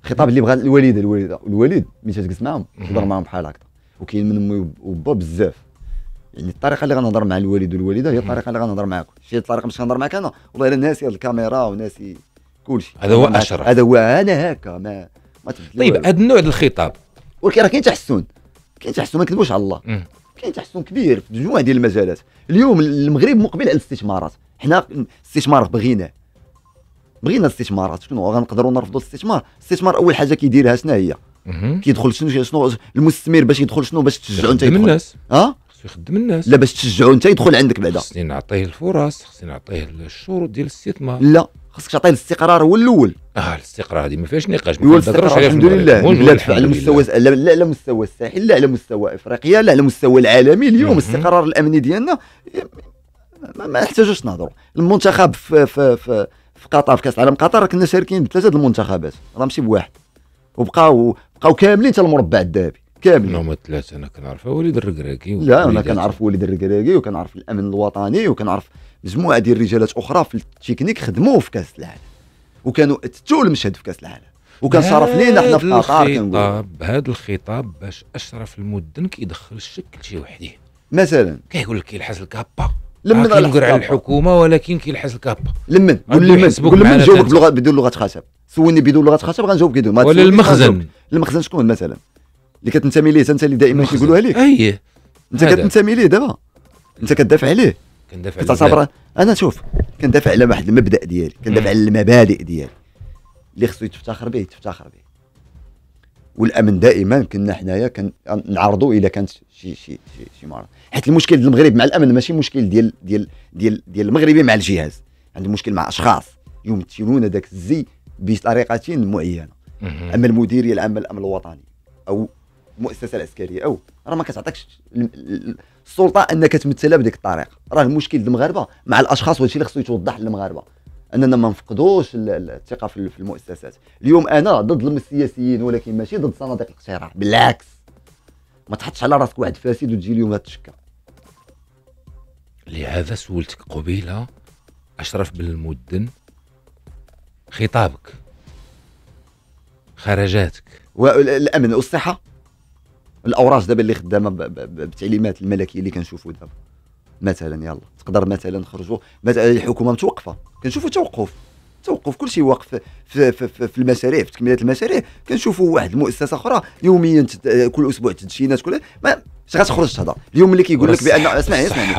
الخطاب اللي بغى الوالده الوالده الوالد ملي تجلس معاهم تهضر معاهم بحال هكا وكاين من امي وبا بزاف يعني الطريقه اللي غنهضر مع الوالد والوالده هي الطريقه اللي غنهضر معاك شي الطريقه باش غنهضر معاك انا والله الا ناسي الكاميرا وناسي كل شيء هذا هو اشرف هذا هو انا هكا ما ما طيب هذا النوع ديال الخطاب ولكن راه كاين تحسن كاين تحسن ما نكذبوش على الله كاين تحسن كبير في مجموعه ديال المجالات اليوم المغرب مقبل على الاستثمارات حنا الاستثمار بغيناه بغينا الاستثمارات شنو غنقدروا نرفضوا الاستثمار الاستثمار اول حاجه كيديرها شنو هي كيدخل شنو شنو المستثمر باش يدخل شنو باش تشجعوا انت يدخل الناس اه يخدم الناس لا باش تشجعوا انت يدخل عندك بعدا خصني نعطيه الفرص خصني نعطيه الشروط ديال الاستثمار لا خصك تعطيه الاستقرار هو الاول اه الاستقرار هذه ما فيهاش نقاش ما الحمد لله لا على مستوى لا على مستوى الساحل لا على مستوى افريقيا لا على مستوى العالمي اليوم الاستقرار الامني ديالنا ما يحتاجوش نهضروا المنتخب في, في, في, في قطر في كاس العالم قطر كنا شاركين بثلاثه المنتخبات راه ماشي بواحد وبقاو بقاو كاملين حتى المربع الذهبي كاملين هما نعم، الثلاثه انا كنعرفها وليد الركراكي لا انا كنعرف وليد الركراكي وكنعرف الامن الوطني وكنعرف مجموعه ديال الرجالات اخرى في التكنيك خدموا في كاس العالم وكانوا اتتوا المشهد في كاس العالم وكان صرف لينا حنا في قطر كنقول هذا الخطاب باش اشرف المدن كيدخل الشك لشي وحده مثلا كيقول لك يلحس الكابا لمن على الحكومه ولكن كيلحس الكاب لمن قول لمن قول لمن جاوبك بلغه بدون لغه خشب سولني بدون لغه خشب غنجاوبك بدون ولا المخزن المخزن شكون مثلا اللي كتنتمي ليه انت اللي دائما كيقولوها لك اي انت كتنتمي ليه دابا انت كتدافع عليه كندافع كتعتبر انا شوف كندافع على واحد المبدا ديالي كندافع على المبادئ ديالي اللي خصو يتفتخر به يتفتخر به والامن دائما كنا حنايا كنعرضوا الى كانت شي شي شي مرض حيت المشكل ديال المغرب مع الامن ماشي مشكل ديال ديال ديال ديال المغربي مع الجهاز عنده مشكل مع اشخاص يمثلون ذاك الزي بطريقه معينه اما المديريه العامه للامن الوطني او المؤسسه العسكريه او راه ما كتعطيكش السلطه انك تمثلها بديك الطريقه راه المشكل المغاربه مع الاشخاص وهادشي اللي خصو يتوضح للمغاربه اننا ما نفقدوش الثقه في المؤسسات اليوم انا ضد السياسيين ولكن ماشي ضد صناديق الاقتراع بالعكس ما تحطش على راسك واحد فاسد وتجي اليوم تشكى لهذا سولتك قبيله اشرف بن المدن خطابك خرجاتك والامن والصحه الاوراش دابا اللي خدامه بتعليمات الملكيه اللي كنشوفوا دابا مثلا يلا تقدر مثلا نخرجوا مثلا الحكومه متوقفه كنشوفوا توقف توقف كل شيء واقف في, في, في, في المشاريع في تكمله المشاريع كنشوفوا واحد المؤسسه اخرى يوميا كل اسبوع تدشينات كل ما اش غتخرج تهضر اليوم اللي كيقول لك بان اسمعني اسمعني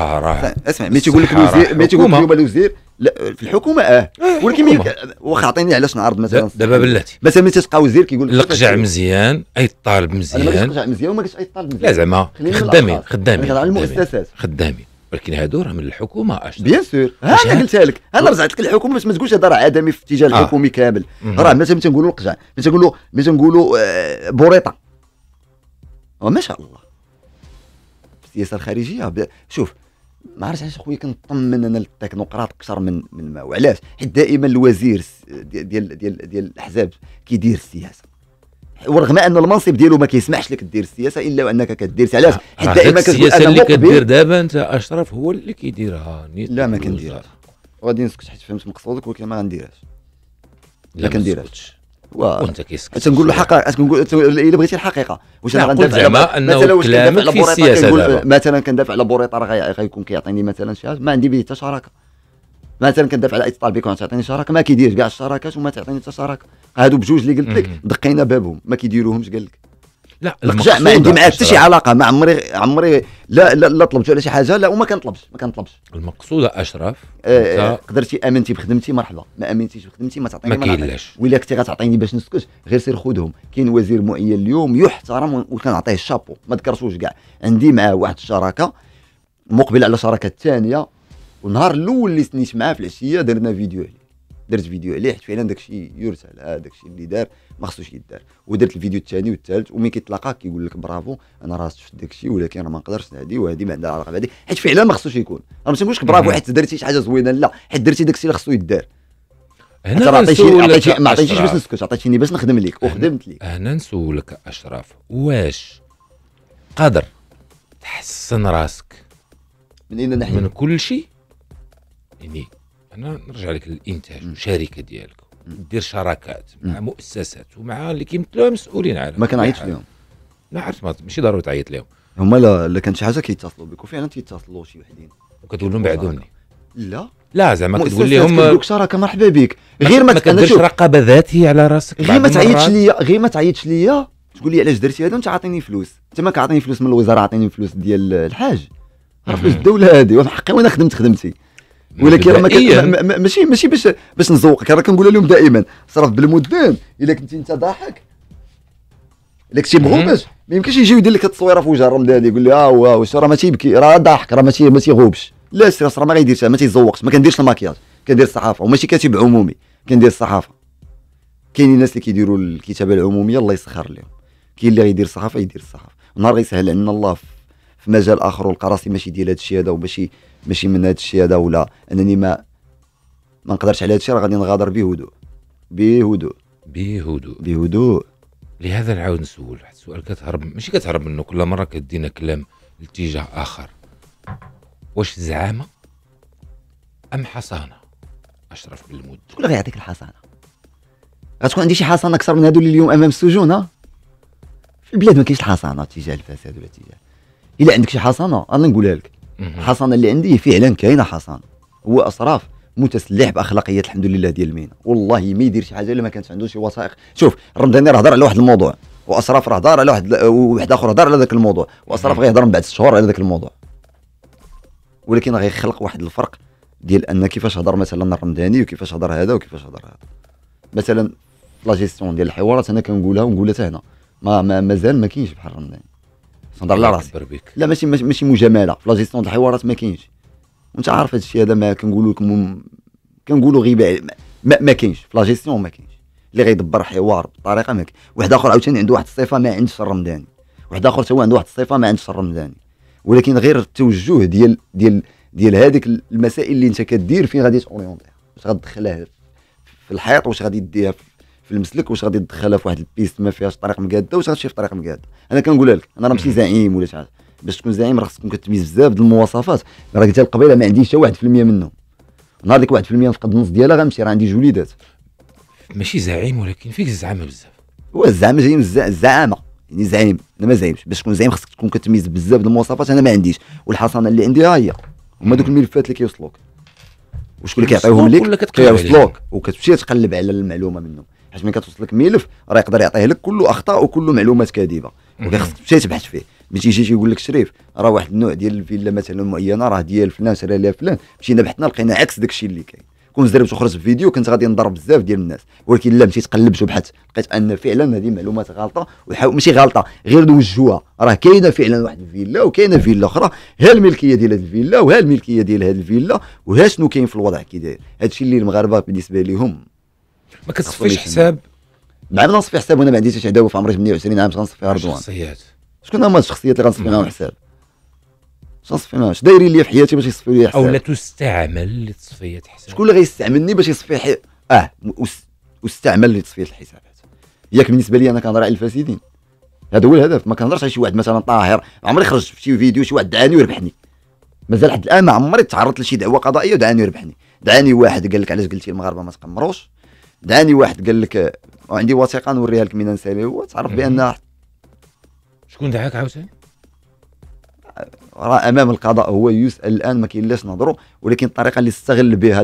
اسمع ملي تيقول لك الوزير ملي تيقول لك اليوم الوزير لا في الحكومه اه إيه، ولكن واخا عطيني علاش نعرض مثلا دابا بلاتي مثلا ملي تتلقى وزير كيقول لك لقجع مزيان اي طالب مزيان انا ما مزيان وما كنتش اي طالب مزيان لا زعما خدامين خدامين المؤسسات خدامين ولكن هادو راه من الحكومه اش بيان سور انا قلت لك انا رجعت لك الحكومه باش ما تقولش هذا راه عدمي في اتجاه آه. الحكومي آه. كامل راه مثلا تنقولوا القجع مثلا تنقولوا مثلا نقولوا بوريطه أه، ما شاء الله السياسه الخارجيه شوف ما عرفتش علاش اخويا كنطمن انا للتكنوقراط اكثر من من ما وعلاش حيت دائما الوزير ديال ديال ديال الاحزاب كيدير السياسه ورغم ان المنصب ديالو ما كيسمحش لك دير السياسه الا وانك كدير علاش حيت دائما كتقول السياسه اللي كدير دابا انت اشرف هو اللي كيديرها لا ما كنديرها غادي نسكت حيت فهمت مقصودك ولكن ما غنديرهاش ما كنديرهاش وانت كيسكت تنقول الحقيقه تنقول الا بغيتي الحقيقه واش انا نعم، غندافع زعما انه كلامك في السياسه مثلا كندافع على بوريطه غيكون كيعطيني مثلا شي حاجه ما عندي به حتى شراكه مثلا كندافع على طالب بيكون تعطيني شراكه ما كيديرش كاع الشراكات وما تعطيني حتى شراكه هادو بجوج اللي قلت لك دقينا بابهم ما كيديروهمش قال لك لا القجع ما عندي معاه حتى شي علاقه ما عمري عمري لا لا, لا طلبت على شي حاجه لا وما كنطلبش ما كنطلبش المقصود اشرف آه, آه، قدرتي امنتي بخدمتي مرحبا ما امنتيش بخدمتي ما تعطيني ما كاينلاش ولا كنتي غتعطيني باش نسكت غير سير خذهم كاين وزير معين اليوم يحترم وكنعطيه الشابو ما ذكرتوش كاع عندي معاه واحد الشراكه مقبل على شراكه ثانيه ونهار الاول اللي سنيت معاه في العشيه درنا فيديو عليه درت فيديو عليه حيت فعلا داكشي يرسل على آه، داكشي اللي دار ما خصوش يدار ودرت الفيديو الثاني والثالث ومين كيتلاقى كيقول لك برافو انا راه شفت داكشي ولكن انا ما نقدرش نهدي وهذه ما عندها علاقه بهذه حيت فعلا ما خصوش يكون انا ما تنقولش برافو حيت درتي شي حاجه زوينه لا حيت درتي داكشي اللي خصو يدار هنا عطيتيني ما عطيتيش باش نسكت عطيتيني باش نخدم ليك وخدمت ليك هنا نسولك اشرف واش قادر تحسن راسك من اين ناحيه من كل شيء يعني انا نرجع لك للانتاج والشركه ديالك دير شراكات مع مؤسسات ومع اللي كيمثلوها مسؤولين على ما كنعيطش لهم لا عرفت ماشي ضروري تعيط لهم هما لا كان شي حاجه كيتصلوا بك وفعلا تيتصلوا شي وحدين وكتقول لهم بعدوني لا لا زعما كتقول لهم كتقول شراكه مرحبا بك غير ما تديرش رقابه ذاتيه على راسك غير ما تعيطش ليا غير ما تعيطش ليا تقول لي علاش درتي هذا وانت عاطيني فلوس انت ما كعطيني فلوس من الوزاره عاطيني فلوس ديال الحاج عرفت الدوله هذه وحقي وانا خدمت خدمتي ولكن راه ماشي ماشي باش باش نزوقك راه كنقول لهم دائما صرف بالمدان الا كنت انت ضاحك الا كنتي مغوبش ما يمكنش يجي يدير لك التصويره في وجه الرمدان يقول لي اه واه راه ما تيبكي راه ضاحك راه ما تيغوبش لا سير راه ما غيديرش ما تيزوقش ما كنديرش الماكياج كندير الصحافه وماشي كاتب عمومي كندير الصحافه كاينين الناس اللي كيديروا الكتابه العموميه الله يسخر لهم كاين اللي غيدير الصحافه يدير الصحافه نهار غيسهل عندنا الله في في مجال اخر ولقى راسي ماشي ديال هذا الشيء هذا وماشي ماشي من هذا الشيء هذا ولا انني ما ما نقدرش على هذا الشيء راه غادي نغادر بهدوء بهدوء بهدوء بهدوء لهذا نعاود نسول واحد السؤال كتهرب ماشي كتهرب منه كل مره كدينا كلام لاتجاه اخر واش زعامه ام حصانه اشرف بالمود شكون اللي غيعطيك الحصانه غتكون عندي شي حصانه اكثر من هادو اللي اليوم امام السجون ها في البلاد ما كاينش الحصانه تجاه الفساد ولا تجاه الا عندك شي حصانه انا نقولها لك الحصانه اللي عندي فعلا كاينه حصانه هو اصراف متسلح باخلاقيات الحمد لله ديال المهنه والله ما يدير شي حاجه الا ما كانت عنده شي وثائق شوف رمضان راه هضر على واحد الموضوع واصراف راه هضر على واحد واحد اخر هضر على ذاك الموضوع واصراف غيهضر من بعد شهور على ذاك الموضوع ولكن غيخلق واحد الفرق ديال ان كيفاش هضر مثلا الرمضاني وكيفاش هضر هذا وكيفاش هضر هذا مثلا لا جيستيون ديال الحوارات انا كنقولها ونقولها حتى هنا ما مازال ما, ما كاينش بحال الرمضاني تنهضر على راسي لا ماشي ماشي مجامله في لاجيستيون د الحوارات ما كاينش وانت عارف هذا الشيء هذا ما كنقولوا لكم كنقولوا غيبه ما, ما كاينش في لاجيستيون ما كاينش اللي غيدبر حوار بطريقه ما واحد اخر عاوتاني عنده واحد الصفه ما عندش الرمداني واحد اخر هو عنده واحد الصفه ما عندش الرمداني ولكن غير التوجه ديال ديال ديال هذيك المسائل اللي انت كدير فين غادي تورينتيها واش غادخلها في الحيط واش غادي ديها في في المسلك واش غادي تدخلها في واحد البيست ما فيهاش طريق مقاده واش غتمشي في طريق مقاده انا كنقولها لك انا راه ماشي زعيم ولا شي حاجه باش تكون زعيم راه خصك تكون كتميز بزاف د المواصفات راه قلت القبيله ما عنديش حتى 1% منهم نهار ديك 1% نفقد النص ديالها غنمشي راه عندي جوليدات ماشي زعيم ولكن فيك الزعامه بزاف هو الزعامه جاي من الزعامه يعني زعيم انا ما زعيمش باش تكون زعيم خصك تكون كتميز بزاف د المواصفات انا ما عنديش والحصانه اللي عندي ها هي هما دوك الملفات اللي كيوصلوك وشكون اللي كيعطيهم لك كيوصلوك وكتمشي تقلب على المعلومه منهم حيت ملي كتوصلك ملف راه يقدر يعطيه لك كله اخطاء وكله معلومات كاذبه وخاصك تمشي تبحث فيه ملي تيجي تيقول لك شريف راه واحد النوع ديال الفيلا مثلا معينه راه ديال فلان سرى لها فلان مشينا بحثنا لقينا عكس داك الشيء اللي كاين كون زربت وخرجت بفيديو كنت غادي نضرب بزاف ديال الناس ولكن لا مشيت قلبت وبحثت لقيت ان فعلا هذه معلومات غلطه وحاول ماشي غلطه غير نوجهوها راه كاينه فعلا واحد الفيلا وكاينه فيلا اخرى ها الملكيه ديال هذه الفيلا وها الملكيه ديال هذه الفيلا وها شنو كاين في الوضع كي داير هذا الشيء اللي المغاربه بالنسبه لهم ما كتصفيش حساب بعد غنصفي حساب وانا ما عنديش عداوه في عمري 28 عام غنصفي فيها رضوان شخصيات شكون هما الشخصيات اللي غنصفي معاهم حساب غنصفي معاهم اش دايرين لي في حياتي باش يصفي لي حساب او لا تستعمل لتصفيه حساب شكون اللي غيستعملني باش يصفي حي... اه استعمل لتصفيه الحسابات ياك بالنسبه لي انا كنهضر على الفاسدين هذا هو الهدف ما كنهضرش على شي واحد مثلا طاهر عمري خرجت في شي فيديو شي واحد دعاني وربحني مازال حد الان ما عمري تعرضت لشي دعوه قضائيه ودعاني وربحني دعاني واحد قال لك علاش قلتي المغاربه ما تقمروش دعاني واحد قال لك عندي وثيقه نوريها لك من نسالي هو تعرف بان شكون دعاك عاوتاني راه امام القضاء هو يسال الان ما كاين نهضروا ولكن الطريقه اللي استغل بها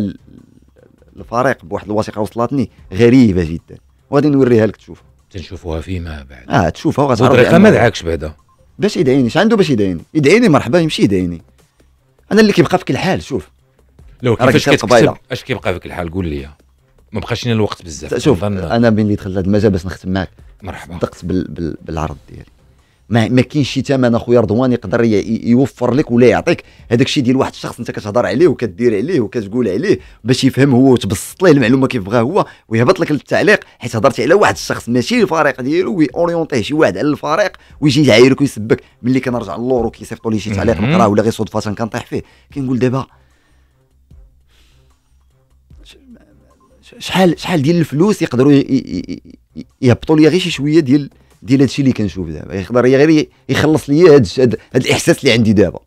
الفريق بواحد الوثيقه وصلتني غريبه جدا وغادي نوريها لك تشوفها تنشوفوها فيما بعد اه تشوفها وغتعرف الطريقه ما دعاكش بعدا باش يدعيني اش عنده باش يدعيني يدعيني مرحبا يمشي يدعيني انا اللي كيبقى فيك الحال شوف لو كيفاش كتكتب اش كيبقى فيك الحال قول لي ما بقاش لنا الوقت بزاف شوف انا بين اللي دخلت هذا المجال باش نختم معك مرحبا صدقت بال... بال... بالعرض ديالي ما, ما كاينش شي ثمن اخويا رضوان يقدر يوفر لك ولا يعطيك هذاك الشيء ديال واحد الشخص انت كتهضر عليه وكدير عليه وكتقول عليه باش يفهم هو وتبسط ليه المعلومه كيف بغاها هو ويهبط لك التعليق حيت هضرتي على واحد الشخص ماشي الفريق ديالو اورونتيه شي واحد على الفريق ويجي يعايرك ويسبك ملي كنرجع للور وكيصيفطوا لي شي تعليق نقراه ولا غير صدفه كنطيح فيه كنقول دابا شحال شحال ديال الفلوس يقدروا يهبطوا لي غير شي شويه ديال ديال هادشي اللي كنشوف دابا يقدر غير يخلص لي هاد هاد الاحساس اللي عندي دابا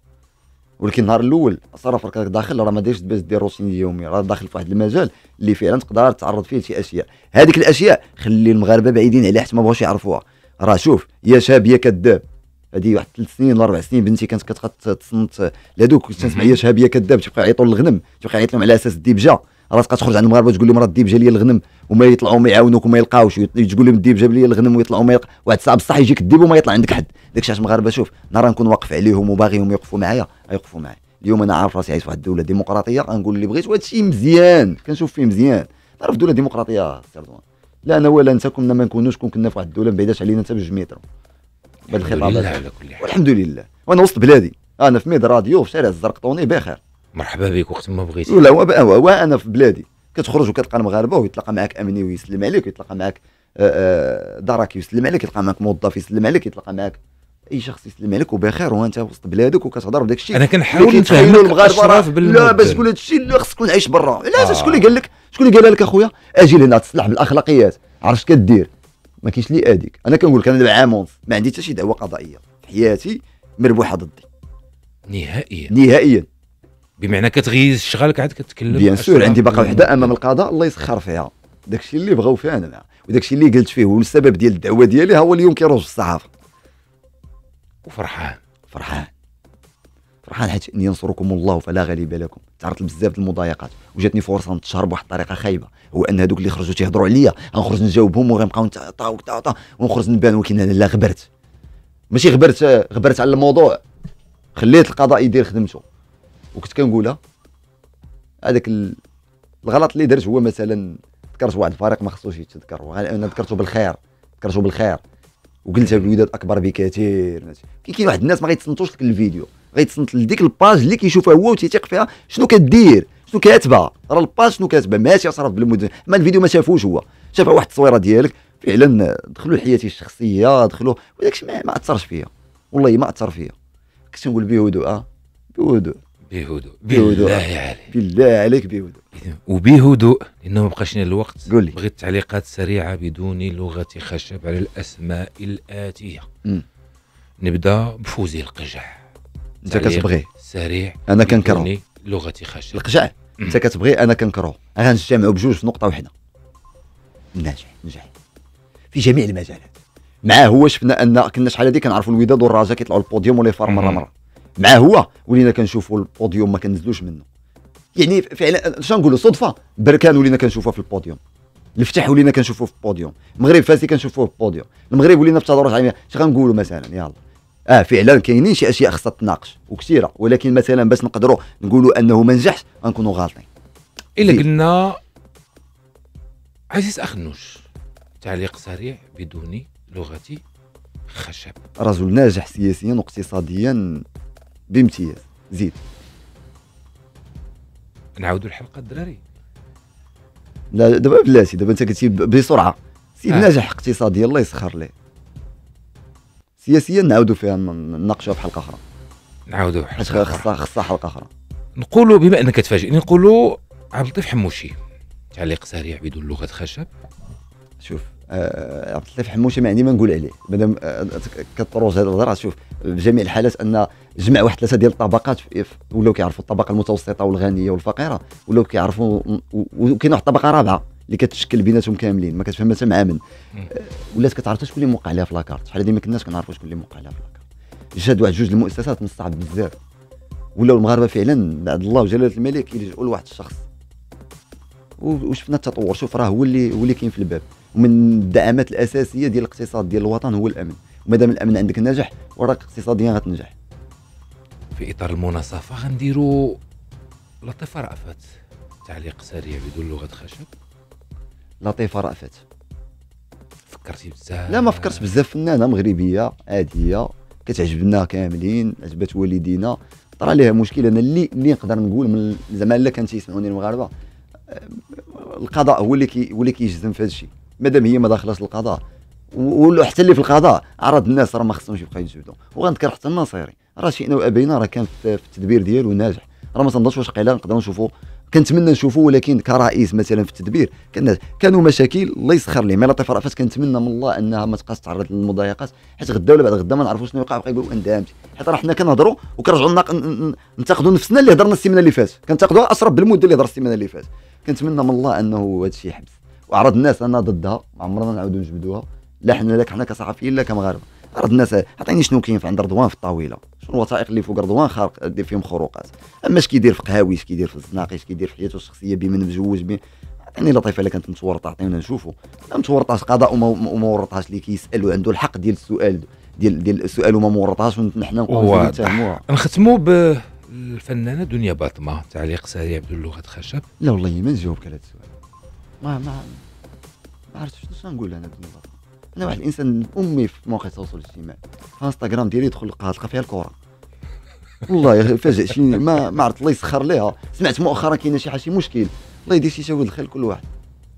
ولكن النهار الاول صرف راك داخل راه ما دايرش باش دير روتين يومي راه داخل في واحد المجال اللي فعلا تقدر تعرض فيه لشي اشياء هذيك الاشياء خلي المغاربه بعيدين عليها حتى ما بغاوش يعرفوها راه شوف يا شاب يا كذاب هذه واحد ثلاث سنين ولا اربع سنين بنتي كانت كتصنت لهذوك كنت تسمع يا شاب يا كذاب تبقى يعيطوا للغنم تبقى يعيط لهم على اساس الدبجه راه تبقى تخرج عند المغاربه وتقول لهم راه الديب جا ليا الغنم وما يطلعوا ما يعاونوك وما يلقاوش تقول لهم الديب جاب ليا الغنم ويطلعوا ما يلقى واحد الساعه بصح يجيك الديب وما يطلع عندك حد داكشي علاش المغاربه شوف نهار نكون واقف عليهم وباغيهم يوقفوا معايا يوقفوا معايا اليوم انا عارف راسي عايش في واحد الدوله ديمقراطيه غنقول اللي بغيت وهذا الشيء مزيان كنشوف فيه مزيان تعرف دوله ديمقراطيه سي رضوان لا انا ولا انت كنا ما نكونوش كون كنا في واحد الدوله ما بعيداش علينا حتى بجوج متر بهذه الخطابات والحمد لله وانا وسط بلادي انا في ميد راديو في شارع الزرقطوني بخير مرحبا بك وقت ما بغيتي ولا انا في بلادي كتخرج وكتلقى المغاربه ويتلاقى معك امني ويسلم عليك ويتلاقى معك درك يسلم عليك يتلاقى معك موظف يسلم عليك يتلاقى معك اي شخص يسلم عليك وبخير وانت وسط بلادك وكتهضر بداك الشيء انا كنحاول نفهمك المغاربه لا باش تقول هذا الشيء خصك تكون عايش برا لا آه. شكون اللي قال لك شكون اللي قال لك اخويا اجي لهنا تصلح بالاخلاقيات عرفت كدير ما كاينش اللي اديك انا كنقول لك انا دابا عام ونص ما عندي حتى شي دعوه قضائيه في حياتي مربوحه ضدي نهائيا نهائيا بمعنى كتغيز شغالك عاد كتكلم بيان سور عندي باقا وحده امام القضاء الله يسخر فيها داكشي اللي بغاو فيه انا وداكشي اللي قلت فيه والسبب ديال الدعوه ديالي هو اليوم كيروج في الصحافه وفرحان فرحان فرحان حيت ان ينصركم الله فلا غالب لكم تعرضت بزاف المضايقات وجاتني فرصه نتشهر بواحد الطريقه خايبه هو ان هذوك اللي خرجوا تيهضروا عليا غنخرج نجاوبهم وغنبقاو طاو طاو طاو ونخرج نبان ولكن انا لا غبرت ماشي غبرت غبرت على الموضوع خليت القضاء يدير خدمته وكنت كنقولها هذاك الغلط اللي درت هو مثلا ذكرت واحد الفريق ما خصوش يتذكر انا ذكرته بالخير ذكرته بالخير وقلتها بالوداد اكبر بكثير كي كاين واحد الناس ما غيتصنتوش لك الفيديو غيتصنت لديك الباج اللي كيشوفها هو وتيثق فيها شنو كدير شنو كاتبه راه الباج شنو كاتبه ماشي اصرف بالمدن ما الفيديو ما شافوش هو شاف واحد التصويره ديالك فعلا دخلوا لحياتي الشخصيه دخلوا وداكشي الشيء ما اثرش فيا والله ما اثر فيا كنت نقول بهدوء آه، بهدوء بهدوء بهدوء بالله عليك بالله عليك بهدوء وبهدوء لانه ما بقاش الوقت قولي. بغيت تعليقات سريعه بدون لغه خشب على الاسماء الاتيه م. نبدا بفوزي القجع انت كتبغي سريع انا كنكره لغه خشب القجع انت كتبغي انا كنكره غنجتمعوا بجوج في نقطه واحده ناجح نجح في جميع المجالات معاه هو شفنا ان كنا شحال هذه كنعرفوا الوداد والرجاء كيطلعوا البوديوم ولي فار مره مره معاه هو ولينا كنشوفوا البوديوم ما كنزلوش منه يعني فعلا اش نقولوا صدفه بركان ولينا كنشوفوه في البوديوم الفتح ولينا كنشوفوه في البوديوم المغرب فاسي كنشوفوه في البوديوم المغرب ولينا في التدرج العالمي اش غنقولوا مثلا يلا اه فعلا كاينين شي اشياء خاصها تناقش وكثيره ولكن مثلا باش نقدروا نقولوا انه ما نجحش غنكونوا غالطين الا إيه قلنا عزيز اخنوش تعليق سريع بدون لغه خشب رجل ناجح سياسيا واقتصاديا بامتياز زيد نعاودوا الحلقه الدراري لا دابا بلاتي دابا انت قلتي بسرعه سيد آه. ناجح اقتصادي الله يسخر ليه سياسيا نعاودوا فيها نناقشوها في حلقه اخرى نعاودوا حلقه اخرى خصها خصها حلقه اخرى نقولوا بما انك تفاجئني نقولوا عبد اللطيف حموشي تعليق سريع بدون لغه خشب شوف آه، عبد اللطيف حموشه ما عندي ما نقول عليه مادام آه، كطروز هذا الهضره شوف في جميع الحالات ان جمع واحد ثلاثه ديال الطبقات ولاو كيعرفوا الطبقه المتوسطه والغنيه والفقيره ولاو كيعرفوا وكاين واحد الطبقه رابعه اللي كتشكل بيناتهم كاملين ما كتفهم حتى مع من آه، ولات كتعرف شكون اللي موقع عليها في لاكارت شحال هذه ما كناش كنعرفوا شكون اللي موقع عليها في لاكارت جات واحد جوج المؤسسات من الصعب بزاف ولاو المغاربه فعلا بعد الله وجلاله الملك يلجؤوا لواحد الشخص وشفنا التطور شوف راه هو اللي هو اللي كاين في الباب ومن الدعامات الاساسيه ديال الاقتصاد ديال الوطن هو الامن ومادام الامن عندك ناجح وراك اقتصاديا غتنجح في اطار المناصفه غنديروا لطيفه رأفت تعليق سريع بدون لغه خشب لطيفه رأفت فكرتي بزاف لا ما فكرت بزاف فنانه مغربيه عاديه كتعجبنا كاملين عجبت والدينا طرا ليها مشكل انا اللي اللي نقدر نقول من زعما الا كان تيسمعوني المغاربه القضاء هو اللي كي هو اللي كيجزم في هذا الشيء مادام هي ما داخلاش القضاء وحتى اللي في القضاء عرض الناس راه ما خصهمش يبقاو يتجبدوا وغنذكر حتى الناصيري راه شئنا وابينا راه كان في التدبير ديالو ناجح راه ما تنظنش واش قيله نقدروا نشوفوا كنتمنى نشوفوا ولكن كرئيس مثلا في التدبير كان كانوا مشاكل الله يسخر لهم مي لطيف رافات كنتمنى من الله انها ما تبقاش تعرض للمضايقات حيت غدا ولا بعد غدا ما نعرفوش شنو يوقع بقى يقولوا اندامتي حيت راه حنا كنهضروا وكنرجعوا ننتقدوا نفسنا اللي هضرنا السيمانه اللي فاتت كنتقدوها اسرب بالمده اللي هضر السيمانه اللي فاتت كنتمنى من الله انه هذا الشيء يحبس وعرض الناس انا ضدها ما عمرنا نعاودو نجبدوها لا حنا لا حنا كصحفيين لا كمغاربه عرض الناس عطيني شنو كاين في عند رضوان في الطاوله شنو الوثائق اللي فوق رضوان خارق دير فيهم خروقات اما اش كيدير في قهاوي اش كيدير في الزناقي اش كيدير في حياته الشخصيه بمن مزوج بي عطيني لطيفه الا كانت متورطه عطينا نشوفوا لا متورطاش قضاء وما ورطهاش اللي كيسال وعنده الحق ديال السؤال ديال ديال السؤال وما مورطهاش ونحن نقولوا نختموا ب الفنانه دنيا باطمه تعليق سريع بدون لغه خشب لا والله ما نجاوبك على هذا السؤال ما ما ما عرفتش شنو نقول انا دنيا باطمه انا واحد الانسان امي في مواقع التواصل الاجتماعي في انستغرام ديالي يدخل لقاها تلقى فيها الكره والله فاجئ شي ما ما عرفت الله يسخر ليها سمعت مؤخرا كاين شي حاجه شي مشكل الله يدير شي شاول الخير لكل واحد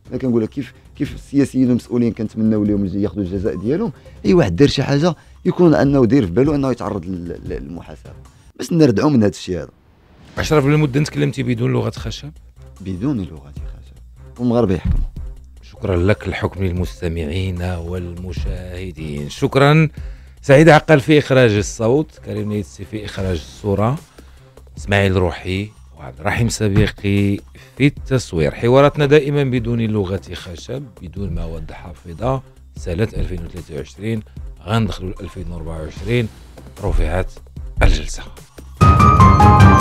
انا كنقول لك كيف كيف السياسيين والمسؤولين كنتمناو لهم ياخذوا الجزاء ديالهم اي واحد دار شي حاجه يكون انه دير في باله انه يتعرض للمحاسبه باش نردعوا من هذا الشيء هذا 10 في المده تكلمتي بدون لغه خشب بدون لغه خشب والمغرب يحكم شكرا لك الحكم للمستمعين والمشاهدين شكرا سعيد عقل في اخراج الصوت كريم نيتسي في اخراج الصوره اسماعيل روحي وعبد الرحيم سبيقي في التصوير حواراتنا دائما بدون لغه خشب بدون مواد حافظه سنه 2023 غندخلوا 2024 رفعت الجلسه Thank you.